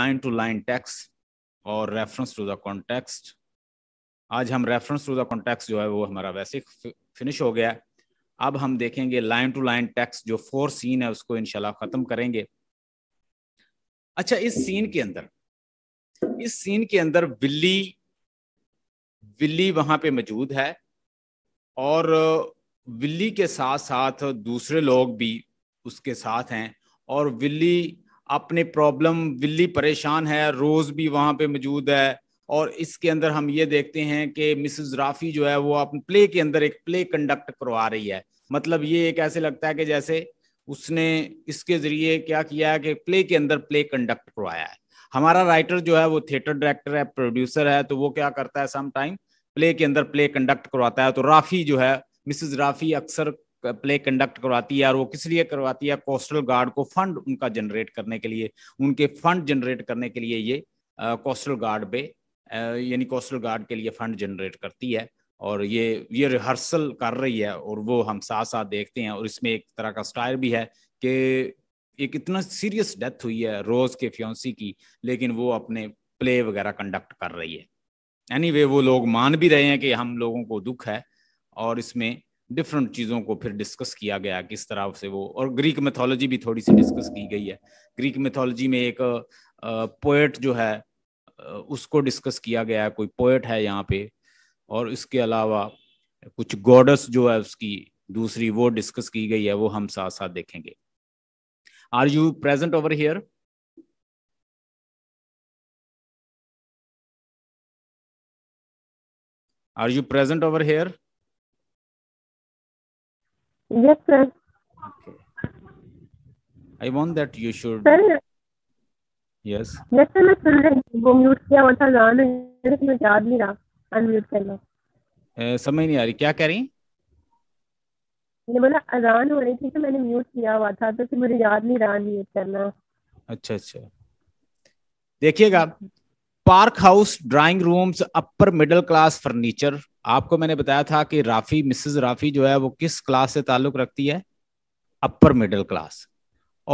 Line to line text और reference to the context आज हम रेफरेंस टू द कॉन्टेक्स्ट जो है वो हमारा वैसे फिनिश हो गया अब हम देखेंगे लाइन टू लाइन टेक्स्ट जो फोर सीन है उसको इनशाला ख़त्म करेंगे अच्छा इस सीन के अंदर इस सीन के अंदर बिल्ली बिल्ली वहां पे मौजूद है और बिल्ली के साथ साथ दूसरे लोग भी उसके साथ हैं और बिल्ली अपने प्रॉब्लम विल्ली परेशान है रोज़ भी वहां पे मौजूद है और इसके अंदर हम ये देखते हैं कि मिसेस राफ़ी जो है वो अपने प्ले के अंदर एक प्ले कंडक्ट करवा रही है मतलब ये एक ऐसे लगता है कि जैसे उसने इसके ज़रिए क्या किया है कि प्ले के अंदर प्ले कंडक्ट करवाया है हमारा राइटर जो है वो थिएटर डायरेक्टर है प्रोड्यूसर है तो वो क्या करता है सम टाइम प्ले के अंदर प्ले कंडक्ट करवाता है तो राफ़ी जो है मिसिज राफ़ी अक्सर प्ले कंडक्ट करवाती है और वो किस लिए करवाती है कोस्टल गार्ड को फंड उनका जनरेट करने के लिए उनके फंड जनरेट करने के लिए ये कोस्टल गार्ड पे यानी कोस्टल गार्ड के लिए फंड जनरेट करती है और ये ये रिहर्सल कर रही है और वो हम साथ साथ देखते हैं और इसमें एक तरह का स्टाइल भी है कि एक इतना सीरियस डेथ हुई है रोज के फ्योंसी की लेकिन वो अपने प्ले वगैरह कंडक्ट कर रही है एनी anyway, वो लोग मान भी रहे हैं कि हम लोगों को दुख है और इसमें डिफरेंट चीज़ों को फिर डिस्कस किया गया किस तरह से वो और ग्रीक मेथोलॉजी भी थोड़ी सी डिस्कस की गई है ग्रीक मेथोलॉजी में एक पोएट जो है उसको डिस्कस किया गया है कोई पोएट है यहाँ पे और इसके अलावा कुछ गॉडस जो है उसकी दूसरी वो डिस्कस की गई है वो हम साथ साथ देखेंगे are you present over here are you present over here Yes, sir. Okay. I want that you should. Sir. Yes. Yes, sir. मैं सुन रही वो म्यूट किया हुआ था गाना मैं याद नहीं रहा अनम्यूट करना समझ नहीं आ रही क्या कह रही मैंने बोला अजान हो रही थी तो मैंने म्यूट किया हुआ था तो मुझे याद नहीं रहा म्यूट करना अच्छा अच्छा देखिएगा park house drawing rooms upper middle class furniture आपको मैंने बताया था कि राफी मिसेस राफी जो है वो किस क्लास से ताल्लुक रखती है अपर मिडिल क्लास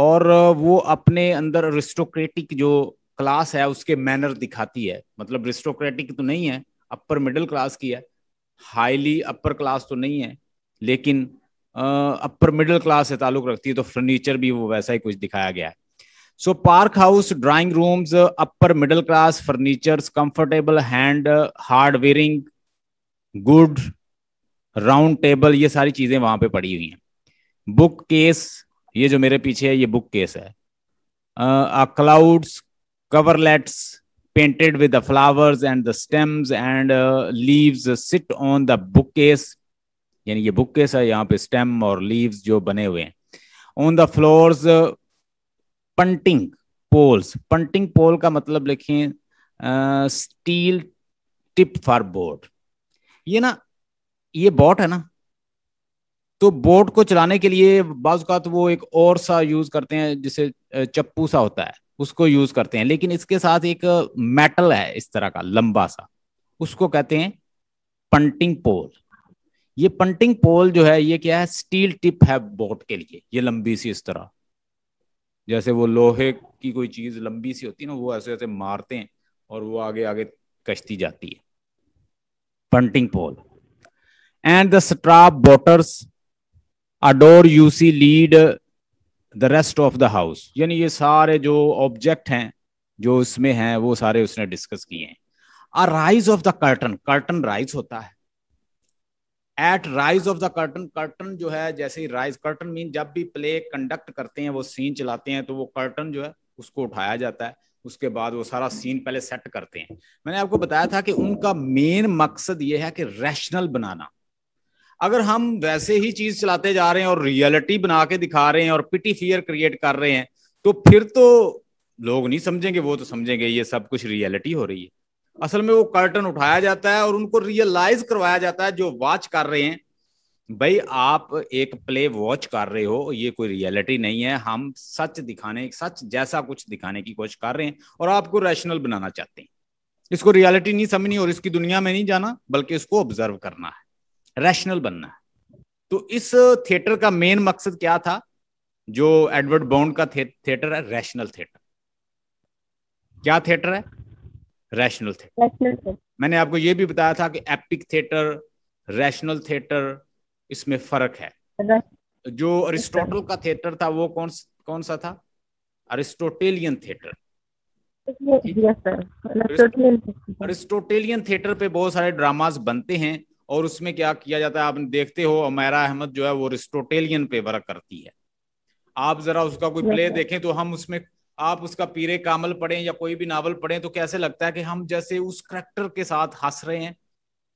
और वो अपने अंदर रिस्टोक्रेटिक जो क्लास है उसके मैनर दिखाती है मतलब रिस्टोक्रेटिक तो नहीं है अपर मिडिल क्लास की है हाईली अपर क्लास तो नहीं है लेकिन अपर मिडिल क्लास से ताल्लुक रखती है तो फर्नीचर भी वो वैसा ही कुछ दिखाया गया है so park house drawing rooms upper middle class furnitures comfortable hand hard wearing good round table ये सारी चीजें वहां पे पड़ी हुई हैं बुक केस ये जो मेरे पीछे है ये बुक केस है clouds coverlets painted with the flowers and the stems and leaves sit on the book case यानी ये बुक केस है यहाँ पे स्टेम और लीव्स जो बने हुए हैं on the floors punting poles punting pole का मतलब लिखें स्टील टिप फॉर बोर्ड ये ना ये बॉट है ना तो बोट को चलाने के लिए बाजुकात वो एक और सा यूज करते हैं जिसे चप्पू सा होता है उसको यूज करते हैं लेकिन इसके साथ एक मेटल है इस तरह का लंबा सा उसको कहते हैं पंटिंग पोल ये पंटिंग पोल जो है ये क्या है स्टील टिप है बोट के लिए ये लंबी सी इस तरह जैसे वो लोहे की कोई चीज लंबी सी होती है ना वो ऐसे ऐसे मारते हैं और वो आगे आगे कश्ती जाती है bunting pole. And the strap botters adore UC lead the rest of the house यानी ये सारे जो ऑब्जेक्ट हैं जो इसमें हैं वो सारे उसने डिस्कस किए हैं a rise of the curtain curtain rise होता है at rise of the curtain curtain जो है जैसे ही राइज कर्टन मीन जब भी प्ले कंडक्ट करते हैं वो सीन चलाते हैं तो वो कर्टन जो है उसको उठाया जाता है उसके बाद वो सारा सीन पहले सेट करते हैं मैंने आपको बताया था कि उनका मेन मकसद ये है कि रैशनल बनाना अगर हम वैसे ही चीज चलाते जा रहे हैं और रियलिटी बना के दिखा रहे हैं और पिटी फियर क्रिएट कर रहे हैं तो फिर तो लोग नहीं समझेंगे वो तो समझेंगे ये सब कुछ रियलिटी हो रही है असल में वो कर्टन उठाया जाता है और उनको रियलाइज करवाया जाता है जो वॉच कर रहे हैं भाई आप एक प्ले वॉच कर रहे हो ये कोई रियलिटी नहीं है हम सच दिखाने सच जैसा कुछ दिखाने की कोशिश कर रहे हैं और आपको रैशनल बनाना चाहते हैं इसको रियलिटी नहीं समझनी और इसकी दुनिया में नहीं जाना बल्कि इसको ऑब्जर्व करना है रैशनल बनना है तो इस थिएटर का मेन मकसद क्या था जो एडवर्ड बाउंड का थे, थिएटर है रैशनल थिएटर क्या थिएटर है रैशनल थिएटर मैंने आपको ये भी बताया था कि एपिक थिएटर रैशनल थिएटर इसमें फर्क है जो अरिस्टोटल का थिएटर था वो कौन कौन सा था अरिस्टोटेलियन थिएटर अरिस्टोटेलियन थिएटर पे बहुत सारे ड्रामास बनते हैं और उसमें क्या किया जाता है आप देखते हो अमेरा अहमद जो है वो अरिस्टोटेलियन पे वर्क करती है आप जरा उसका कोई प्ले देखें तो हम उसमें आप उसका पीरे कामल पढ़ें या कोई भी नावल पढ़ें तो कैसे लगता है कि हम जैसे उस करेक्टर के साथ हंस रहे हैं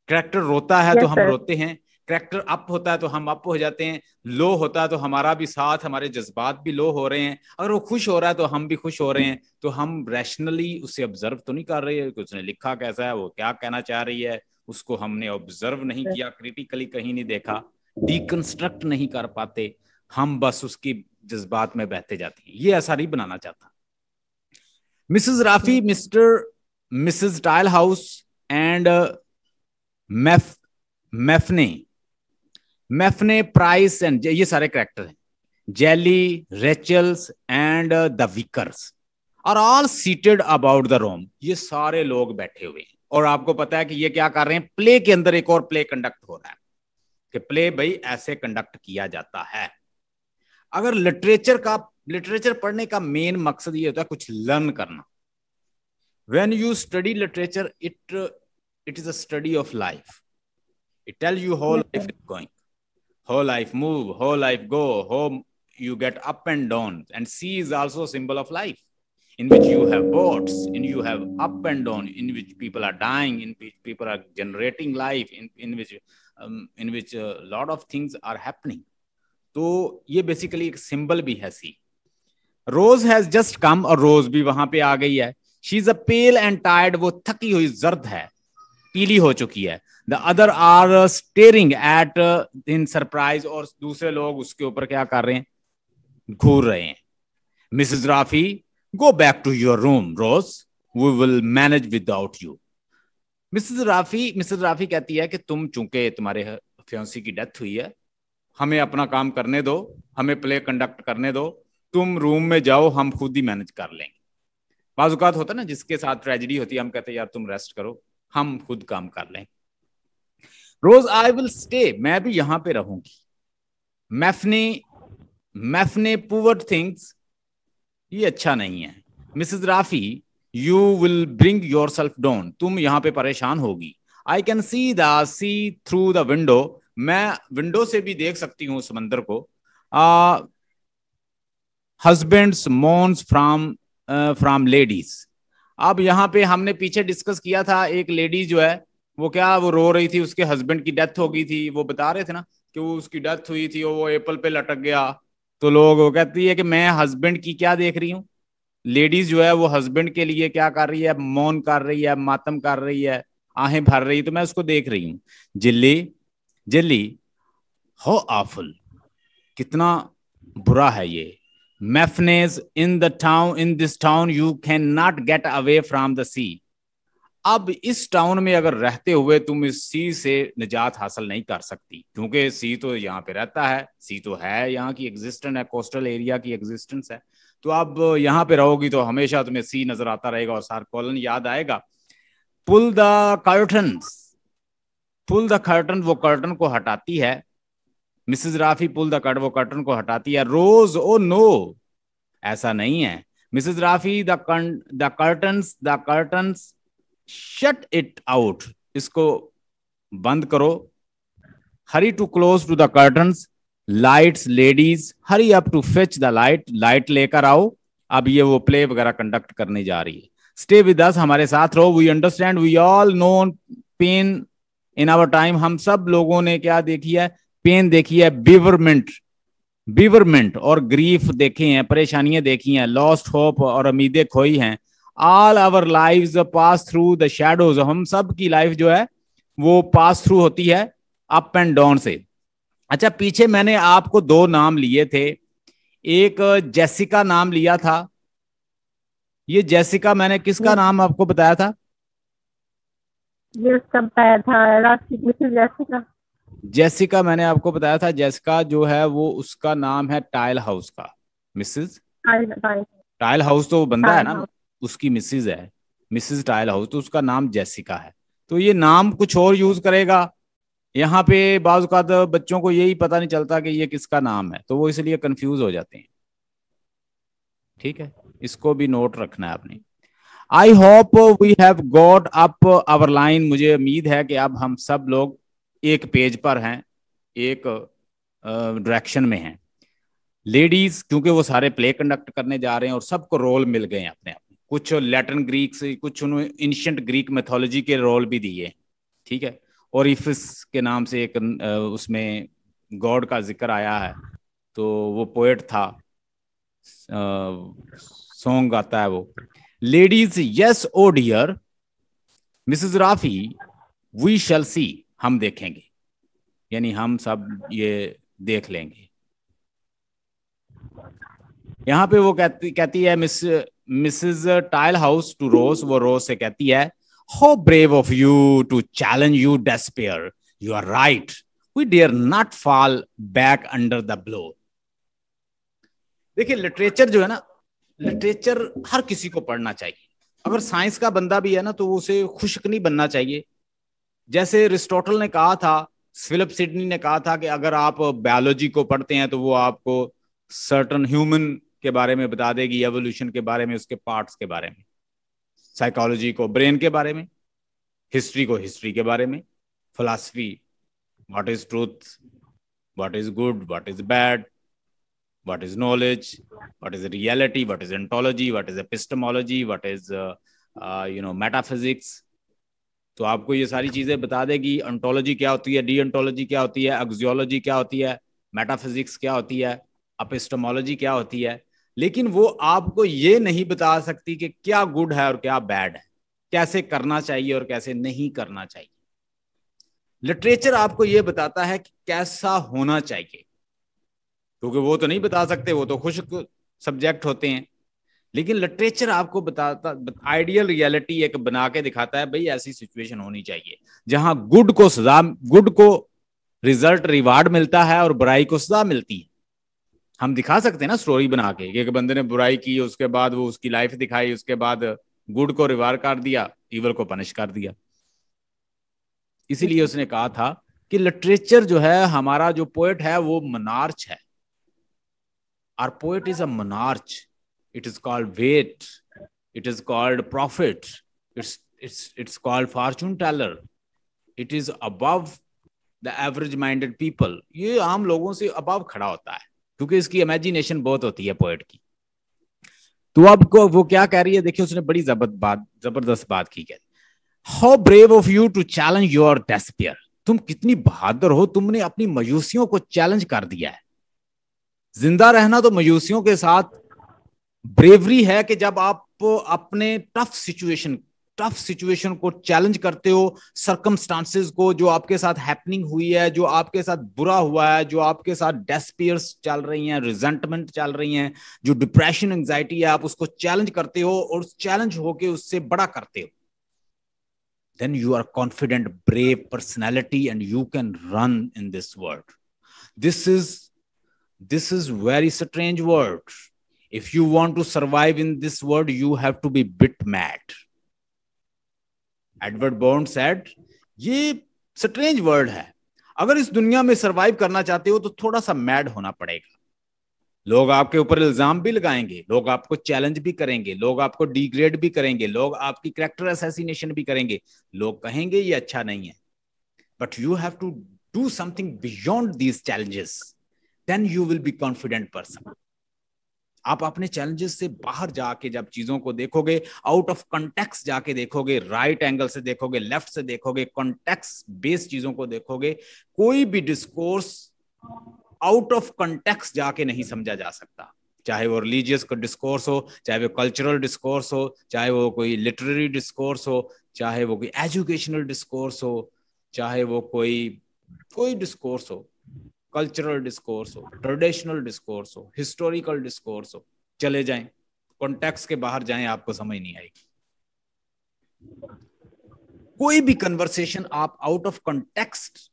करेक्टर रोता है तो हम रोते हैं करेक्टर अप होता है तो हम अप हो जाते हैं लो होता है तो हमारा भी साथ हमारे जज्बात भी लो हो रहे हैं अगर वो खुश हो रहा है तो हम भी खुश हो रहे हैं तो हम रैशनली उसे ऑब्जर्व तो नहीं कर रहे कि उसने लिखा कैसा है वो क्या कहना चाह रही है उसको हमने ऑब्जर्व नहीं किया क्रिटिकली कहीं नहीं देखा डीकंस्ट्रक्ट नहीं कर पाते हम बस उसकी जज्बात में बहते जाते हैं ये ऐसा नहीं बनाना चाहता Mrs Rafi Mr Mrs Tilehouse and Maf Mafanwy Mafanwy Price and ये सारे करेक्टर हैं Jilly Rachels and uh, the vicars are all seated about the room ये सारे लोग बैठे हुए हैं और आपको पता है कि ये क्या कर रहे हैं प्ले के अंदर एक और प्ले कंडक्ट हो रहा है कि प्ले भाई ऐसे कंडक्ट किया जाता है अगर लिटरेचर का लिटरेचर पढ़ने का मेन मकसद ये होता है कुछ लर्न करना when you study literature it it is a study of life it tell you how life is going Whole life move, whole life go, home you get up and down. And sea is also a symbol of life, in which you have boats, in you have up and down, in which people are dying, in which people are generating life, in, in which um, in which a lot of things are happening. तो ये basically एक symbol भी है सी रोज has just come और रोज भी वहां पे आ गई है she is a pale and tired वो थकी हुई जर्द है पीली हो चुकी है the other are staring at in surprise और दूसरे लोग उसके ऊपर क्या कर रहे हैं घूर रहे हैं Mrs Rafi go back to your room Rose we will manage without you Mrs Rafi Mrs Rafi कहती है कि तुम चूंकि तुम्हारे फ्योंसी की डेथ हुई है हमें अपना काम करने दो हमें प्ले कंडक्ट करने दो तुम रूम में जाओ हम खुद ही मैनेज कर लेंगे बाजुकात होता ना जिसके साथ ट्रेजिडी होती है हम कहते हैं यार तुम रेस्ट करो हम खुद काम कर लें रोज आई विल स्टे मैं भी यहां पे रहूंगी मैफने मैफने पुअर थिंग्स ये अच्छा नहीं है Mrs Rafi you will bring yourself down तुम यहां पे परेशान होगी I can see the sea through the window मैं विंडो से भी देख सकती हूं समंदर को husbands moans from from ladies अब यहाँ पे हमने पीछे डिस्कस किया था एक लेडी जो है वो क्या वो रो रही थी उसके हस्बैंड की डेथ हो गई थी वो बता रहे थे ना कि वो उसकी डेथ हुई थी और वो एप्पल पे लटक गया तो लोग वो कहती है कि मैं हस्बैंड की क्या देख रही हूँ लेडीज जो है वो हस्बैंड के लिए क्या कर रही है मौन कर रही है मातम कर रही है आहें भर रही है तो मैं उसको देख रही हूँ जिल्ली जिल्ली हो आफुल कितना बुरा है ये in the town in this town you can not get away from the sea अब इस टाउन में अगर रहते हुए तुम इस सी से निजात हासिल नहीं कर सकती क्योंकि सी तो यहाँ पे रहता है सी तो है यहाँ की एग्जिस्टेंस है कोस्टल एरिया की एग्जिस्टेंस है तो अब यहाँ पे रहोगी तो हमेशा तुम्हें सी नजर आता रहेगा और सार कॉलन याद आएगा pull the curtain pull the curtain वो कर्टन को हटाती है Mrs Rafi pull the cut वो कर्टन को हटाती है रोज ओ नो ऐसा नहीं है Mrs Rafi the curtain the curtain shut it out इसको बंद करो hurry to close to the curtain lights ladies hurry up to fetch the light light लेकर आओ अब ये वो प्ले वगैरह कंडक्ट करने जा रही है स्टे विद अस हमारे साथ रहो we understand we all know pain in our time हम सब लोगों ने क्या देखी है पेन देखी है बीवरमेंट बीवरमेंट और ग्रीफ देखे हैं परेशानियां देखी हैं लॉस्ट होप और उम्मीदें खोई हैं all our life pass through the shadows हम सब की लाइफ जो है वो पास थ्रू होती है अप एंड डाउन से अच्छा पीछे मैंने आपको दो नाम लिए थे एक जेसिका नाम लिया था ये जेसिका मैंने किसका नाम आपको बताया था ये सब था जेसिका मैंने आपको बताया था जेसिका जो है वो उसका नाम है टाइल हाउस का मिसिज टाइल हाउस तो बंदा है ना उसकी मिसिज है मिसिज टाइल हाउस तो उसका नाम जेसिका है तो ये नाम कुछ और यूज करेगा यहाँ पे बाज बच्चों को यही पता नहीं चलता कि ये किसका नाम है तो वो इसलिए कंफ्यूज हो जाते हैं ठीक है इसको भी नोट रखना है आपने I hope we have got up our line मुझे उम्मीद है कि अब हम सब लोग एक पेज पर हैं एक डायरेक्शन में हैं लेडीज क्योंकि वो सारे प्ले कंडक्ट करने जा रहे हैं और सबको रोल मिल गए हैं अपने आप कुछ लैटिन ग्रीक से कुछ उन्होंने इंशियंट ग्रीक मेथोलॉजी के रोल भी दिए ठीक है और इफिस के नाम से एक उसमें गॉड का जिक्र आया है तो वो पोएट था सॉन्ग गाता है वो ladies yes oh dear Mrs Rafi we shall see हम देखेंगे यानी हम सब ये देख लेंगे यहाँ पे वो कहती कहती है miss Mrs Tilehouse to Rose वो रोज से कहती है how brave of you to challenge you despair you are right we dare not fall back under the blow देखिए लिटरेचर जो है ना लिटरेचर हर किसी को पढ़ना चाहिए अगर साइंस का बंदा भी है ना तो उसे खुशक नहीं बनना चाहिए जैसे रिस्टोटल ने कहा था फिलिप सिडनी ने कहा था कि अगर आप बायोलॉजी को पढ़ते हैं तो वो आपको सर्टन ह्यूमन के बारे में बता देगी एवोल्यूशन के बारे में उसके पार्ट्स के बारे में साइकोलॉजी को ब्रेन के बारे में हिस्ट्री को हिस्ट्री के बारे में philosophy what is truth what is good what is bad what is knowledge what is reality what is ontology what is epistemology what is you know metaphysics तो आपको ये सारी चीजें बता देगी ऑन्टोलॉजी क्या होती है डी क्या होती है एक्जियोलॉजी क्या होती है मेटाफिजिक्स क्या होती है अपिस्टोमोलॉजी क्या होती है लेकिन वो आपको ये नहीं बता सकती कि क्या गुड है और क्या बैड है कैसे करना चाहिए और कैसे नहीं करना चाहिए लिटरेचर आपको ये बताता है कि कैसा होना चाहिए क्योंकि वो तो नहीं बता सकते वो तो खुश सब्जेक्ट होते हैं लेकिन लिटरेचर आपको बताता आइडियल रियलिटी एक बना के दिखाता है भाई ऐसी सिचुएशन होनी चाहिए जहां गुड को सजा गुड को रिजल्ट रिवार्ड मिलता है और बुराई को सजा मिलती है हम दिखा सकते हैं ना स्टोरी बना के एक बंदे ने बुराई की उसके बाद वो उसकी लाइफ दिखाई उसके बाद गुड को रिवार कर दिया इवल को पनिश कर दिया इसीलिए उसने कहा था कि लिटरेचर जो है हमारा जो पोएट है वो मनार्च है our poet is a monarch it is called weight it is called profit it's it's it's called fortune teller it is above the average minded people ये आम लोगों से अबाव खड़ा होता है क्योंकि इसकी इमेजिनेशन बहुत होती है पोएट की तो अब वो क्या कह रही है देखिए उसने बड़ी जबरदस्त बात जबरदस्त बात की कह how brave of you to challenge your despair तुम कितनी बहादुर हो तुमने अपनी मयूसियों को चैलेंज कर दिया है जिंदा रहना तो मयूसियों के साथ ब्रेवरी है कि जब आप अपने टफ सिचुएशन टफ सिचुएशन को चैलेंज करते हो सरकमस्टांसेस को जो आपके साथ हैपनिंग हुई है जो आपके साथ बुरा हुआ है जो आपके साथ डेस्पियर्स चल रही हैं रिजेंटमेंट चल रही हैं जो डिप्रेशन एंजाइटी है आप उसको चैलेंज करते हो और चैलेंज होके उससे बड़ा करते हो then you are confident brave personality and you can run in this world this is this is very strange world if you want to survive in this world you have to be bit mad Edward Bond said ये strange word है अगर इस दुनिया में survive करना चाहते हो तो थोड़ा सा मैड होना पड़ेगा लोग आपके ऊपर इल्जाम भी लगाएंगे लोग आपको चैलेंज भी करेंगे लोग आपको डिग्रेड भी करेंगे लोग आपकी करेक्टर असैसिनेशन भी करेंगे लोग कहेंगे ये अच्छा नहीं है but you have to do something beyond these challenges then you will be confident person आप अपने चैलेंजेस से बाहर जाके जब चीजों को देखोगे आउट ऑफ कंटेक्स जाके देखोगे राइट एंगल से देखोगे लेफ्ट से देखोगे कंटेक्स बेस्ड चीजों को देखोगे कोई भी डिस्कोर्स आउट ऑफ कंटेक्स जाके नहीं समझा जा सकता चाहे वो रिलीजियस डिस्कोर्स हो चाहे वो कल्चरल डिस्कोर्स हो चाहे वो कोई लिटरेरी डिस्कोर्स हो चाहे वो कोई एजुकेशनल डिस्कोर्स हो चाहे वो कोई कोई डिस्कोर्स हो कल्चरल डिस्कोर्स हो ट्रेडिशनल डिस्कोर्स हो हिस्टोरिकल डिस्कोर्स हो चले जाएं कॉन्टेक्स्ट के बाहर जाएं आपको समझ नहीं आएगी कोई भी कन्वर्सेशन आप आउट ऑफ कॉन्टेक्स्ट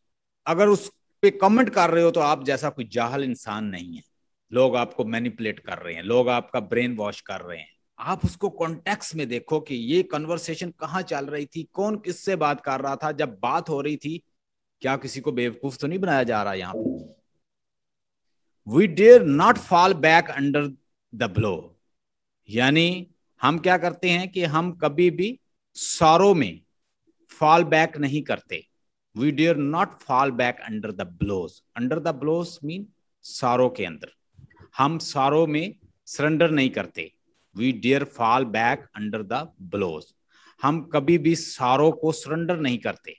अगर उस पे कमेंट कर रहे हो तो आप जैसा कोई जाहल इंसान नहीं है लोग आपको मैनिपुलेट कर रहे हैं लोग आपका ब्रेन वॉश कर रहे हैं आप उसको कॉन्टेक्स्ट में देखो कि ये कन्वर्सेशन कहाँ चल रही थी कौन किससे बात कर रहा था जब बात हो रही थी क्या किसी को बेवकूफ तो नहीं बनाया जा रहा यहाँ पर we dare not fall back under the blow यानी हम क्या करते हैं कि हम कभी भी सौरों में फॉल बैक नहीं करते we dare not fall back under the blows under the blows mean सौरों के अंदर हम सौरों में सरेंडर नहीं करते we dare fall back under the blows हम कभी भी सारो को सरेंडर नहीं करते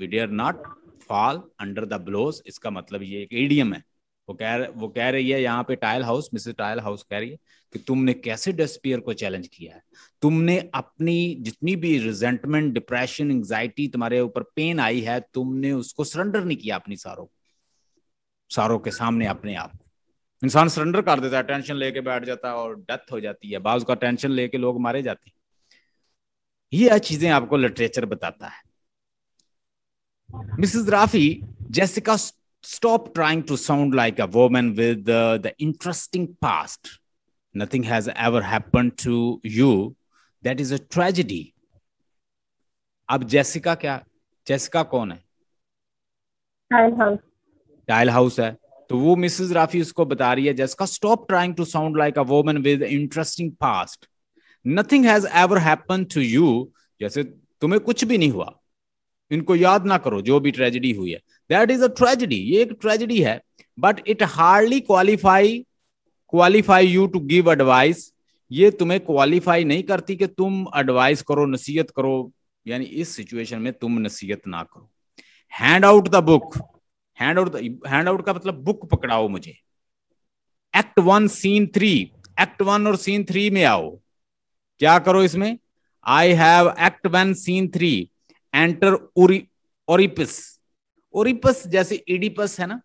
we dare not fall under the blows इसका मतलब ये एक एडियम है वो कह वो कह रही है यहाँ पे Tilehouse Mrs Tilehouse कह रही है कि तुमने कैसे डेस्पियर को चैलेंज किया है तुमने अपनी जितनी भी रिजेंटमेंट डिप्रेशन एंग्जाइटी तुम्हारे ऊपर पेन आई है तुमने उसको सरेंडर नहीं किया अपनी सारो सारों के सामने अपने आप इंसान सरेंडर कर देता है टेंशन लेके बैठ जाता है और डेथ हो जाती है बाज का टेंशन लेके लोग मारे जाते हैं ये चीजें आपको लिटरेचर बताता है Mrs. Rafi, Jessica, stop trying to sound like a woman with uh, the interesting past. Nothing has ever happened to you. That is a tragedy. अब जेसिका क्या जेसिका कौन है टाइल हाउस टाइल हाउस है तो वो Mrs Rafi उसको बता रही है Jessica stop trying to sound like a woman with interesting past nothing has ever happen to you जैसे तुम्हें कुछ भी नहीं हुआ इनको याद ना करो जो भी ट्रेजिडी हुई है दैट इज अ ट्रेजिडी ये एक ट्रेजिडी है but it hardly qualify qualify you to give advice ये तुम्हें क्वालिफाई नहीं करती कि तुम एडवाइस करो नसीहत करो यानी इस सिचुएशन में तुम नसीहत ना करो hand out the book hand out hand out का मतलब बुक पकड़ाओ मुझे act one scene three act one और सीन थ्री में आओ क्या करो इसमें I have act one scene three enter Orpheus Orpheus जैसे इडिपस है ना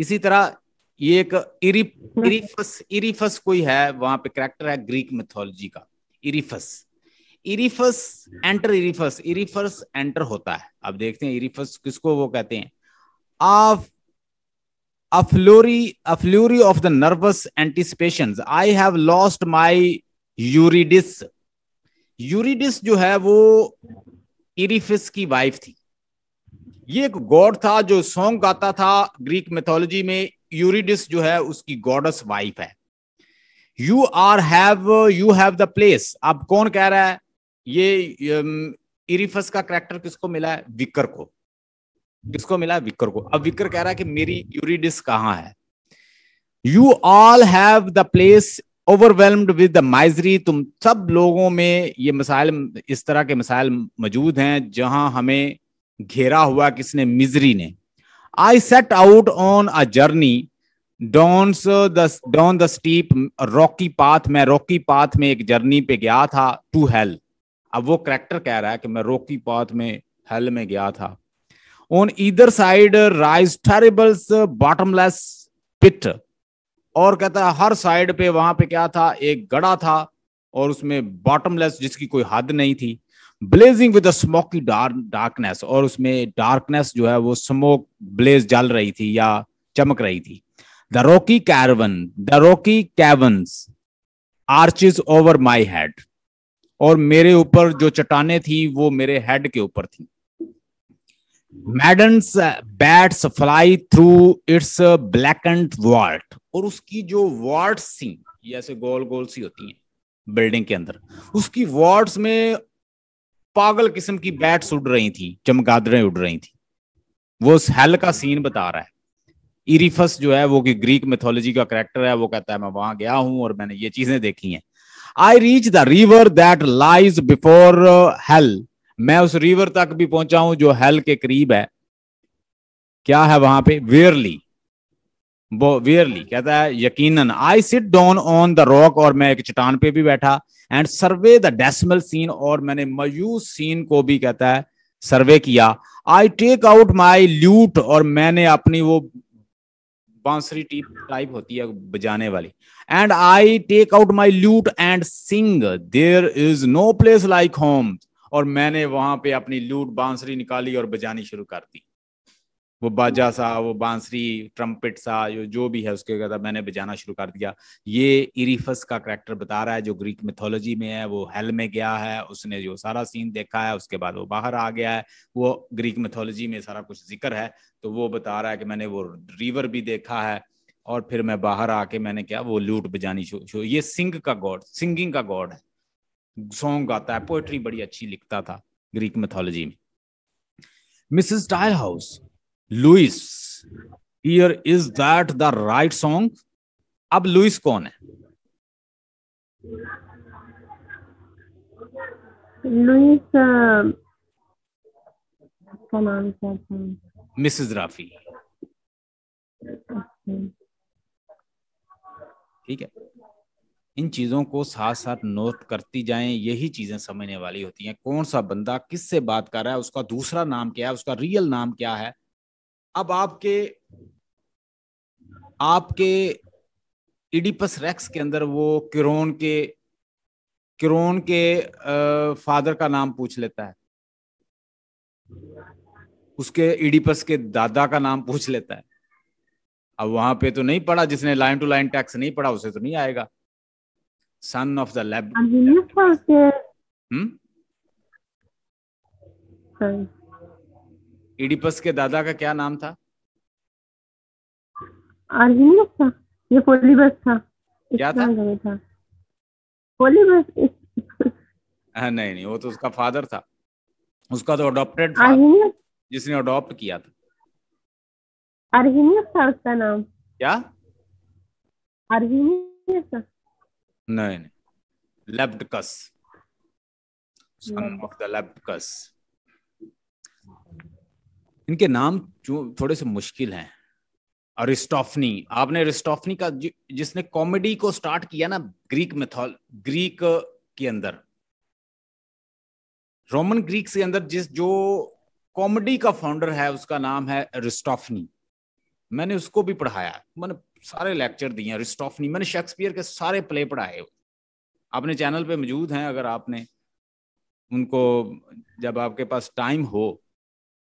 इसी तरह ये एक इरिफस इरिफस कोई है वहां पे करेक्टर है ग्रीक मिथोलॉजी का इरिफस इरिफस एंटर इरिफस इरिफस एंटर होता है अब देखते हैं इरिफस किसको वो कहते हैं of a flurry a flurry of the nervous anticipation I have lost my Eurydice Eurydice जो है वो इरिफिस की वाइफ थी ये एक गॉड था जो सॉन्ग गाता था ग्रीक मेथोलॉजी में यूरिडिस जो है उसकी गॉडस वाइफ है you are have you have the place अब कौन कह रहा है ये इरिफस um, का करेक्टर किसको मिला है विकर को किसको मिला है विकर को अब विकर कह रहा है कि मेरी यूरिडिस कहां है you all have the place overwhelmed with the misery तुम सब लोगों में ये मिसाइल इस तरह के मिसाइल मौजूद हैं जहां हमें घेरा हुआ किसने मिजरी ने I set out on a journey dawns the dawn the steep rocky path में रॉकी पाथ में एक जर्नी पे गया था टू हेल अब वो करेक्टर कह रहा है कि मैं रॉकी पाथ में हेल में गया था on either side rise terribles bottomless pit और कहता है हर साइड पे वहां पे क्या था एक गड़ा था और उसमें बॉटमलेस जिसकी कोई हद नहीं थी ब्लेजिंग विद स्मोकी डार्कनेस और उसमें डार्कनेस जो है वो स्मोक ब्लेज जल रही थी या चमक रही थी द रोकी caverns the rocky caverns arches over my head और मेरे ऊपर जो चट्टाने थी वो मेरे हेड के ऊपर थी maddened bats fly through its blackened vault और उसकी जो वॉल्ट सी जैसे गोल गोल सी होती हैं बिल्डिंग के अंदर उसकी वॉर्ड्स में पागल किस्म की बैट्स उड़ रही थी चमगादड़े उड़ रही थी वो उस हेल का सीन बता रहा है इरिफस जो है वो कि ग्रीक मिथोलॉजी का करेक्टर है वो कहता है मैं वहां गया हूं और मैंने ये चीजें देखी हैं I reach the river that lies before hell मैं उस रिवर तक भी पहुंचा हूं जो हेल के करीब है क्या है वहां पे वेयरली वेयरली कहता है यकीनन I sit down on the rock और मैं एक चट्टान पे भी बैठा and survey the dismal scene और मैंने मयूस सीन को भी कहता है सर्वे किया I take out my lute और मैंने अपनी वो बांसुरी टीप टाइप होती है बजाने वाली and I take out my lute and sing there is no place like home और मैंने वहां पे अपनी लूट बांसुरी निकाली और बजानी शुरू कर दी वो बाजा सा वो बांसुरी ट्रम्पेट सा जो जो भी है उसके कहता मैंने बजाना शुरू कर दिया ये इरीफस का करेक्टर बता रहा है जो ग्रीक मिथोलॉजी में है वो हेल में गया है उसने जो सारा सीन देखा है उसके बाद वो बाहर आ गया है वो ग्रीक मिथोलॉजी में सारा कुछ जिक्र है तो वो बता रहा है कि मैंने वो रिवर भी देखा है और फिर मैं बाहर आके मैंने क्या वो लूट बजानी शुरू ये सिंग का गॉड सिंगिंग का गॉड है सॉन्ग गाता है पोएट्री बड़ी अच्छी लिखता था ग्रीक मेथोलॉजी में Mrs Tilehouse Louise here is that the right song अब लुइस कौन है लुइस मिसेस राफी ठीक है इन चीज़ों को साथ साथ नोट करती जाएं यही चीज़ें समझने वाली होती हैं कौन सा बंदा किससे बात कर रहा है उसका दूसरा नाम क्या है उसका रियल नाम क्या है अब आपके आपके इडिपस रेक्स के अंदर वो किरोन के किरोन के आ, फादर का नाम पूछ लेता है उसके इडिपस के दादा का नाम पूछ लेता है अब वहां पे तो नहीं पढ़ा जिसने लाइन टू लाइन टैक्स नहीं पढ़ा उसे तो नहीं आएगा son of the lab. And the new was there. Hmm? Sorry. Oedipus के दादा का क्या नाम था आर्गेनियस था ये पोलीबस था क्या था था पोलीबस हाँ नहीं नहीं वो तो उसका फादर था उसका तो अडॉप्टेड जिसने अडॉप्ट किया था अर्हिनियस था उसका नाम क्या अर्हिनियस था नहीं ऑफ द hmm. इनके नाम जो थोड़े से मुश्किल हैं अरिस्टोफनी आपने अरिस्टोफनी का जि, जिसने कॉमेडी को स्टार्ट किया ना ग्रीक मेथोल ग्रीक के अंदर रोमन ग्रीक के अंदर जिस जो कॉमेडी का फाउंडर है उसका नाम है अरिस्टोफनी मैंने उसको भी पढ़ाया मैंने सारे लेक्चर दिए हैं रिस्टोफनी मैंने शेक्सपियर के सारे प्ले पढ़ाए अपने चैनल पे मौजूद हैं अगर आपने उनको जब आपके पास टाइम हो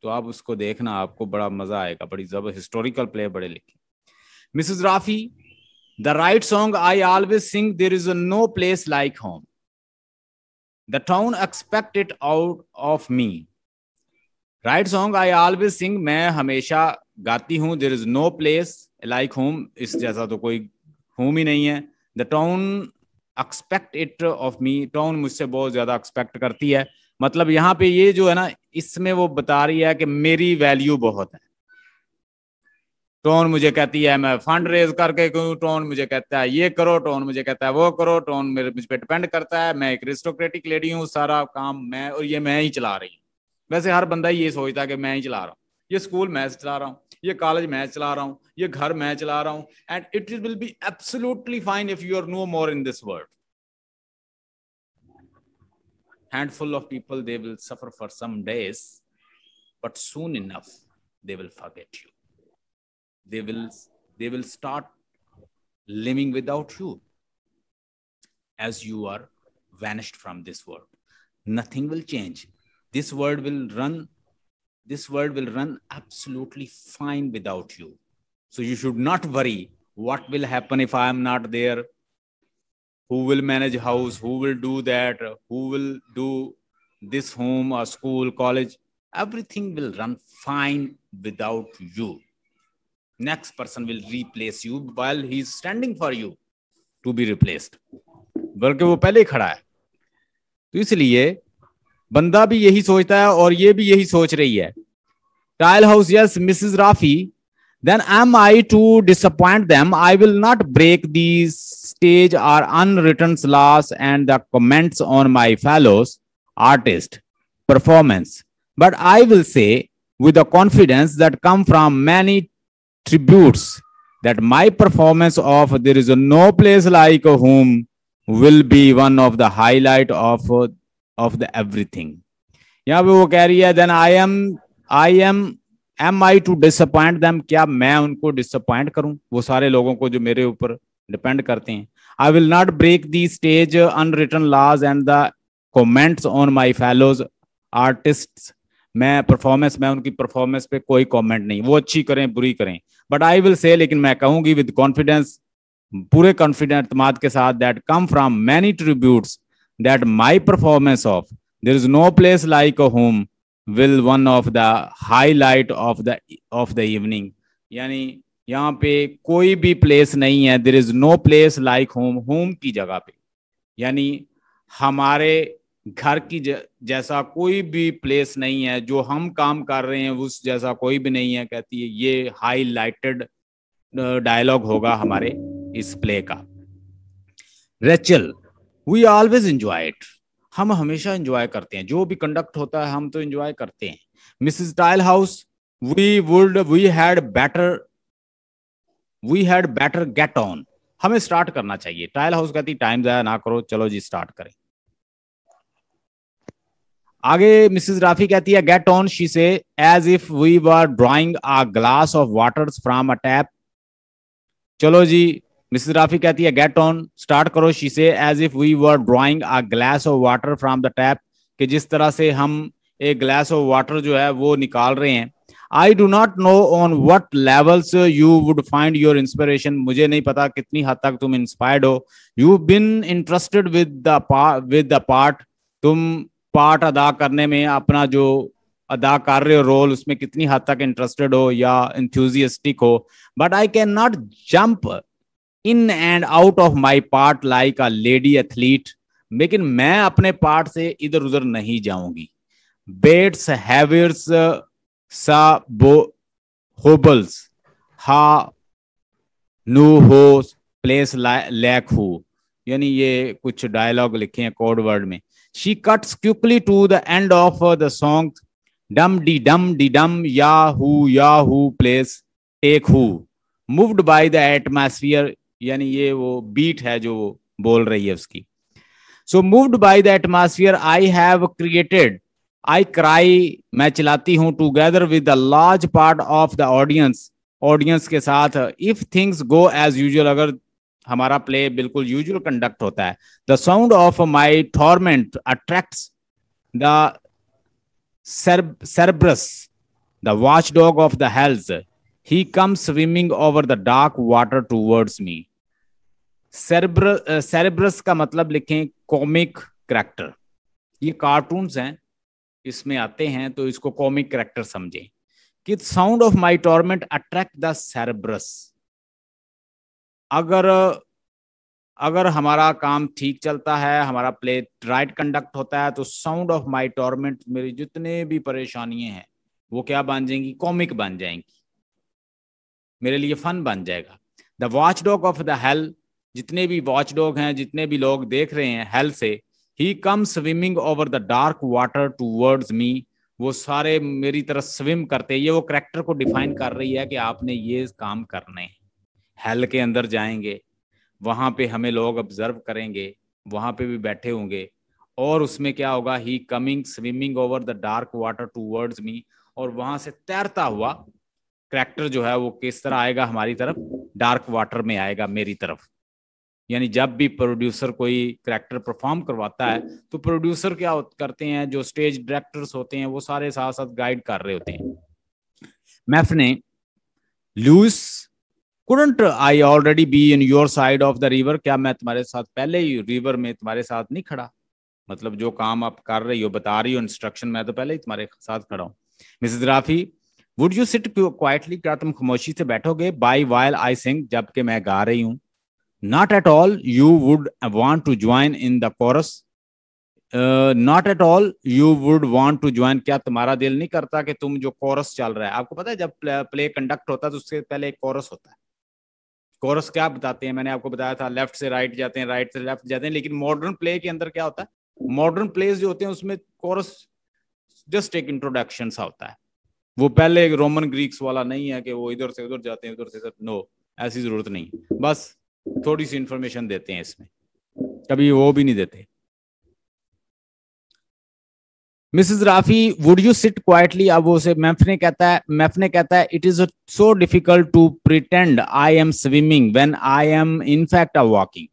तो आप उसको देखना आपको बड़ा मजा आएगा बड़ी जब हिस्टोरिकल प्ले बड़े लिखे Mrs Rafi the right song I always sing there is no place like home the town expect it out of me right song I always sing मैं हमेशा गाती हूँ there is no place like home इस जैसा तो कोई home ही नहीं है the town expect it of me town मुझसे बहुत ज्यादा एक्सपेक्ट करती है मतलब यहाँ पे ये जो है ना इसमें वो बता रही है कि मेरी वैल्यू बहुत है टोन मुझे कहती है मैं फंड रेज करके क्यों टोन मुझे कहता है ये करो टोन मुझे कहता है वो करो टोन मेरे मुझ पर डिपेंड करता है मैं एक रिस्टोक्रेटिक लेडी हूँ सारा काम मैं और ये मैं ही चला रही हूँ वैसे हर बंदा ये सोचता है कि मैं ही चला रहा हूँ ये स्कूल मैं चला रहा हूँ ये कॉलेज मैं चला रहा हूँ ये घर मैं चला रहा हूँ and it will be absolutely fine if you are no more in this world handful of people they will suffer for some days but soon enough they will forget you they will they will start living without you as you are vanished from this world nothing will change this world will run this world will run absolutely fine without you. So you should not worry what will happen if I am not there, who will manage house, who will do that, who will do this home or school, college. Everything will run fine without you. Next person will replace you while he is standing for you to be replaced. बल्कि वो पहले ही खड़ा है तो इसलिए बंदा भी यही सोचता है और ये भी यही सोच रही है Tilehouse yes Mrs Rafi then am I to disappoint I will not break the stage our unwritten laws and the comments on my fellows artist performance but I will say with confidence that come from many tributes that my performance of there is no place like home will be one of the highlight of of the everything यहां पे वो कह रही है then I am I am am I to disappoint क्या मैं उनको disappoint करूं वो सारे लोगों को जो मेरे ऊपर डिपेंड करते हैं I will not break the stage unwritten laws and the comments on my fellows artist मैं परफॉर्मेंस मैं उनकी परफॉर्मेंस पे कोई कमेंट नहीं वो अच्छी करें बुरी करें बट आई विल से लेकिन मैं कहूंगी विद कॉन्फिडेंस पूरे कॉन्फिडेंट के साथ that come from many tributes that my performance of there is no place like a home will one of the highlight of the of the evening यानी यहाँ पे कोई भी प्लेस नहीं है there is no place like home home की जगह पे यानी हमारे घर की जैसा कोई भी प्लेस नहीं है जो हम काम कर रहे हैं उस जैसा कोई भी नहीं है कहती है ये हाईलाइटेड डायलॉग uh, होगा हमारे इस प्ले का रेचल वी ऑलवेज इंजॉय इट हम हमेशा इंजॉय करते हैं जो भी कंडक्ट होता है हम तो इंजॉय करते हैं Mrs Tilehouse we would we had better we had better get on हमें स्टार्ट करना चाहिए टाइल हाउस कहती टाइम जाया ना करो चलो जी स्टार्ट करें आगे मिसिज राफी कहती है get on she says as if we were drawing a glass of water from a tap चलो जी मिसेस राफी कहती है गेट ऑन स्टार्ट करो she says as if we were drawing a glass of water from the tap कि जिस तरह से हम एक ग्लास ऑफ वाटर जो है वो निकाल रहे हैं I do not know on what levels you would find your inspiration मुझे नहीं पता कितनी हद तक तुम इंस्पायर्ड हो you been interested with the with the part तुम पार्ट अदा करने में अपना जो अदा कर रहे हो रोल उसमें कितनी हद तक इंटरेस्टेड हो या इंथ्यूजियस्टिक हो but I can not jump in and out of my part like a lady athlete लेकिन मैं अपने पार्ट से इधर उधर नहीं जाऊंगी बेट्स हैवियर्स सा बो होबल्स हा नू हो प्लेस लैक हो यानी ये कुछ डायलॉग लिखे हैं कोड वर्ड में she cuts quickly to the end of the song dum dee dum dee dum या हु या who place take who moved by the atmosphere यानी ये वो बीट है जो बोल रही है उसकी so moved by the atmosphere I have created I cry मैं चलाती हूं together with the large part of the audience audience के साथ if things go as usual अगर हमारा प्ले बिल्कुल यूजुअल कंडक्ट होता है the sound of my torment attracts the Cerberus the watch dog of the health He comes swimming over the dark water towards me. Uh, Cerebrus, uh, का मतलब लिखें comic character ये cartoons हैं इसमें आते हैं तो इसको कॉमिक करेक्टर समझें कि sound of my torment attract the Cerberus अगर अगर हमारा काम ठीक चलता है हमारा प्ले राइट कंडक्ट होता है तो साउंड ऑफ माई टॉर्मेंट मेरी जितने भी परेशानियां हैं वो क्या बन जाएंगी कॉमिक बन जाएंगी मेरे लिए फन बन जाएगा the watch dog of the hell जितने भी वॉच डॉग हैं जितने भी लोग देख रहे हैं हेल से he come swimming over the dark water towards me वो सारे मेरी तरह स्विम करते ये वो करेक्टर को डिफाइन कर रही है कि आपने ये काम करने हैं हेल के अंदर जाएंगे वहां पे हमें लोग ऑब्जर्व करेंगे वहां पे भी बैठे होंगे और उसमें क्या होगा he coming swimming over the dark water towards me और वहां से तैरता हुआ फैक्टर जो है वो किस तरह आएगा हमारी तरफ डार्क वाटर में आएगा मेरी तरफ यानी जब भी प्रोड्यूसर कोई करेक्टर परफॉर्म करवाता है तो प्रोड्यूसर क्या करते हैं जो स्टेज डायरेक्टर्स होते हैं वो सारे साथ साथ गाइड कर रहे होते हैं Mafanwy loose couldn't I already be in your side of the river क्या मैं तुम्हारे साथ पहले ही रिवर में तुम्हारे साथ नहीं खड़ा मतलब जो काम आप कर रही हो बता रही हो इंस्ट्रक्शन मैं तो पहले ही तुम्हारे साथ खड़ा हूँ Mrs Rafi would you sit quietly क्या तुम खामोशी से बैठोगे बाई वायल आई सिंग जबकि मैं गा रही हूं not at all you would want to join in the chorus not at all you would want to join क्या तुम्हारा दिल नहीं करता कि तुम जो कोरस चल रहा है आपको पता है जब प्ले कंडक्ट होता है तो उसके पहले एक कोरस होता है कोरस क्या बताते हैं मैंने आपको बताया था लेफ्ट से राइट जाते हैं राइट से लेफ्ट जाते हैं लेकिन मॉडर्न प्ले के अंदर क्या होता है मॉडर्न प्लेज जो होते हैं उसमें कोरस जस्ट एक इंट्रोडक्शन सा होता है वो पहले रोमन ग्रीक्स वाला नहीं है कि वो इधर से उधर जाते हैं उधर से नो ऐसी जरूरत नहीं बस थोड़ी सी इंफॉर्मेशन देते हैं इसमें कभी वो भी नहीं देते Mrs Rafi would you sit quietly अब उसे मैफ ने कहता है मैफ ने कहता है it is so difficult to pretend I am swimming when I am in fact walking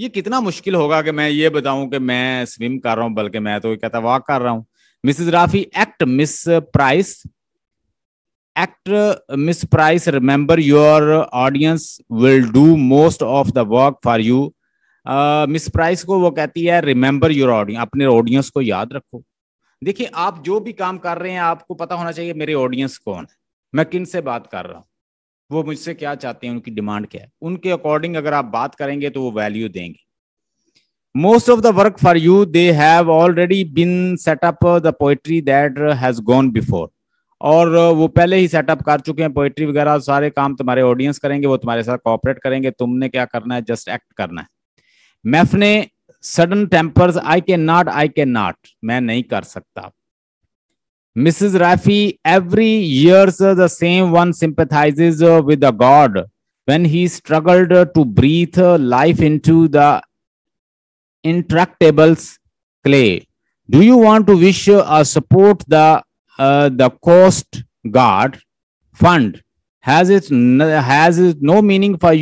ये कितना मुश्किल होगा कि मैं ये बताऊं कि मैं स्विम कर रहा हूं बल्कि मैं तो कहता वॉक कर रहा हूं Mrs Rafi act Miss Price act miss price remember your audience will do most of the work for you Miss uh, Price को वो कहती है रिमेंबर योर ऑडियंस अपने ऑडियंस को याद रखो देखिए आप जो भी काम कर रहे हैं आपको पता होना चाहिए मेरे ऑडियंस कौन है मैं किन से बात कर रहा हूँ वो मुझसे क्या चाहते हैं उनकी डिमांड क्या है उनके अकॉर्डिंग अगर आप बात करेंगे तो वो वैल्यू देंगे most of the work for you they have already been set up the poetry that has gone before और वो पहले ही सेटअप कर चुके हैं पोइट्री वगैरह सारे काम तुम्हारे ऑडियंस करेंगे वो तुम्हारे साथ कॉपरेट करेंगे तुमने क्या करना है जस्ट एक्ट करना है मैफ ने सडन टेम्पर्स आई के नॉट आई के नॉट मैं नहीं कर सकता Mrs Rafi every years the same one sympathise with the god when he struggled to breathe life in to the intractables clay do you want to wish support the the coast guard fund fund has its has its no meaning for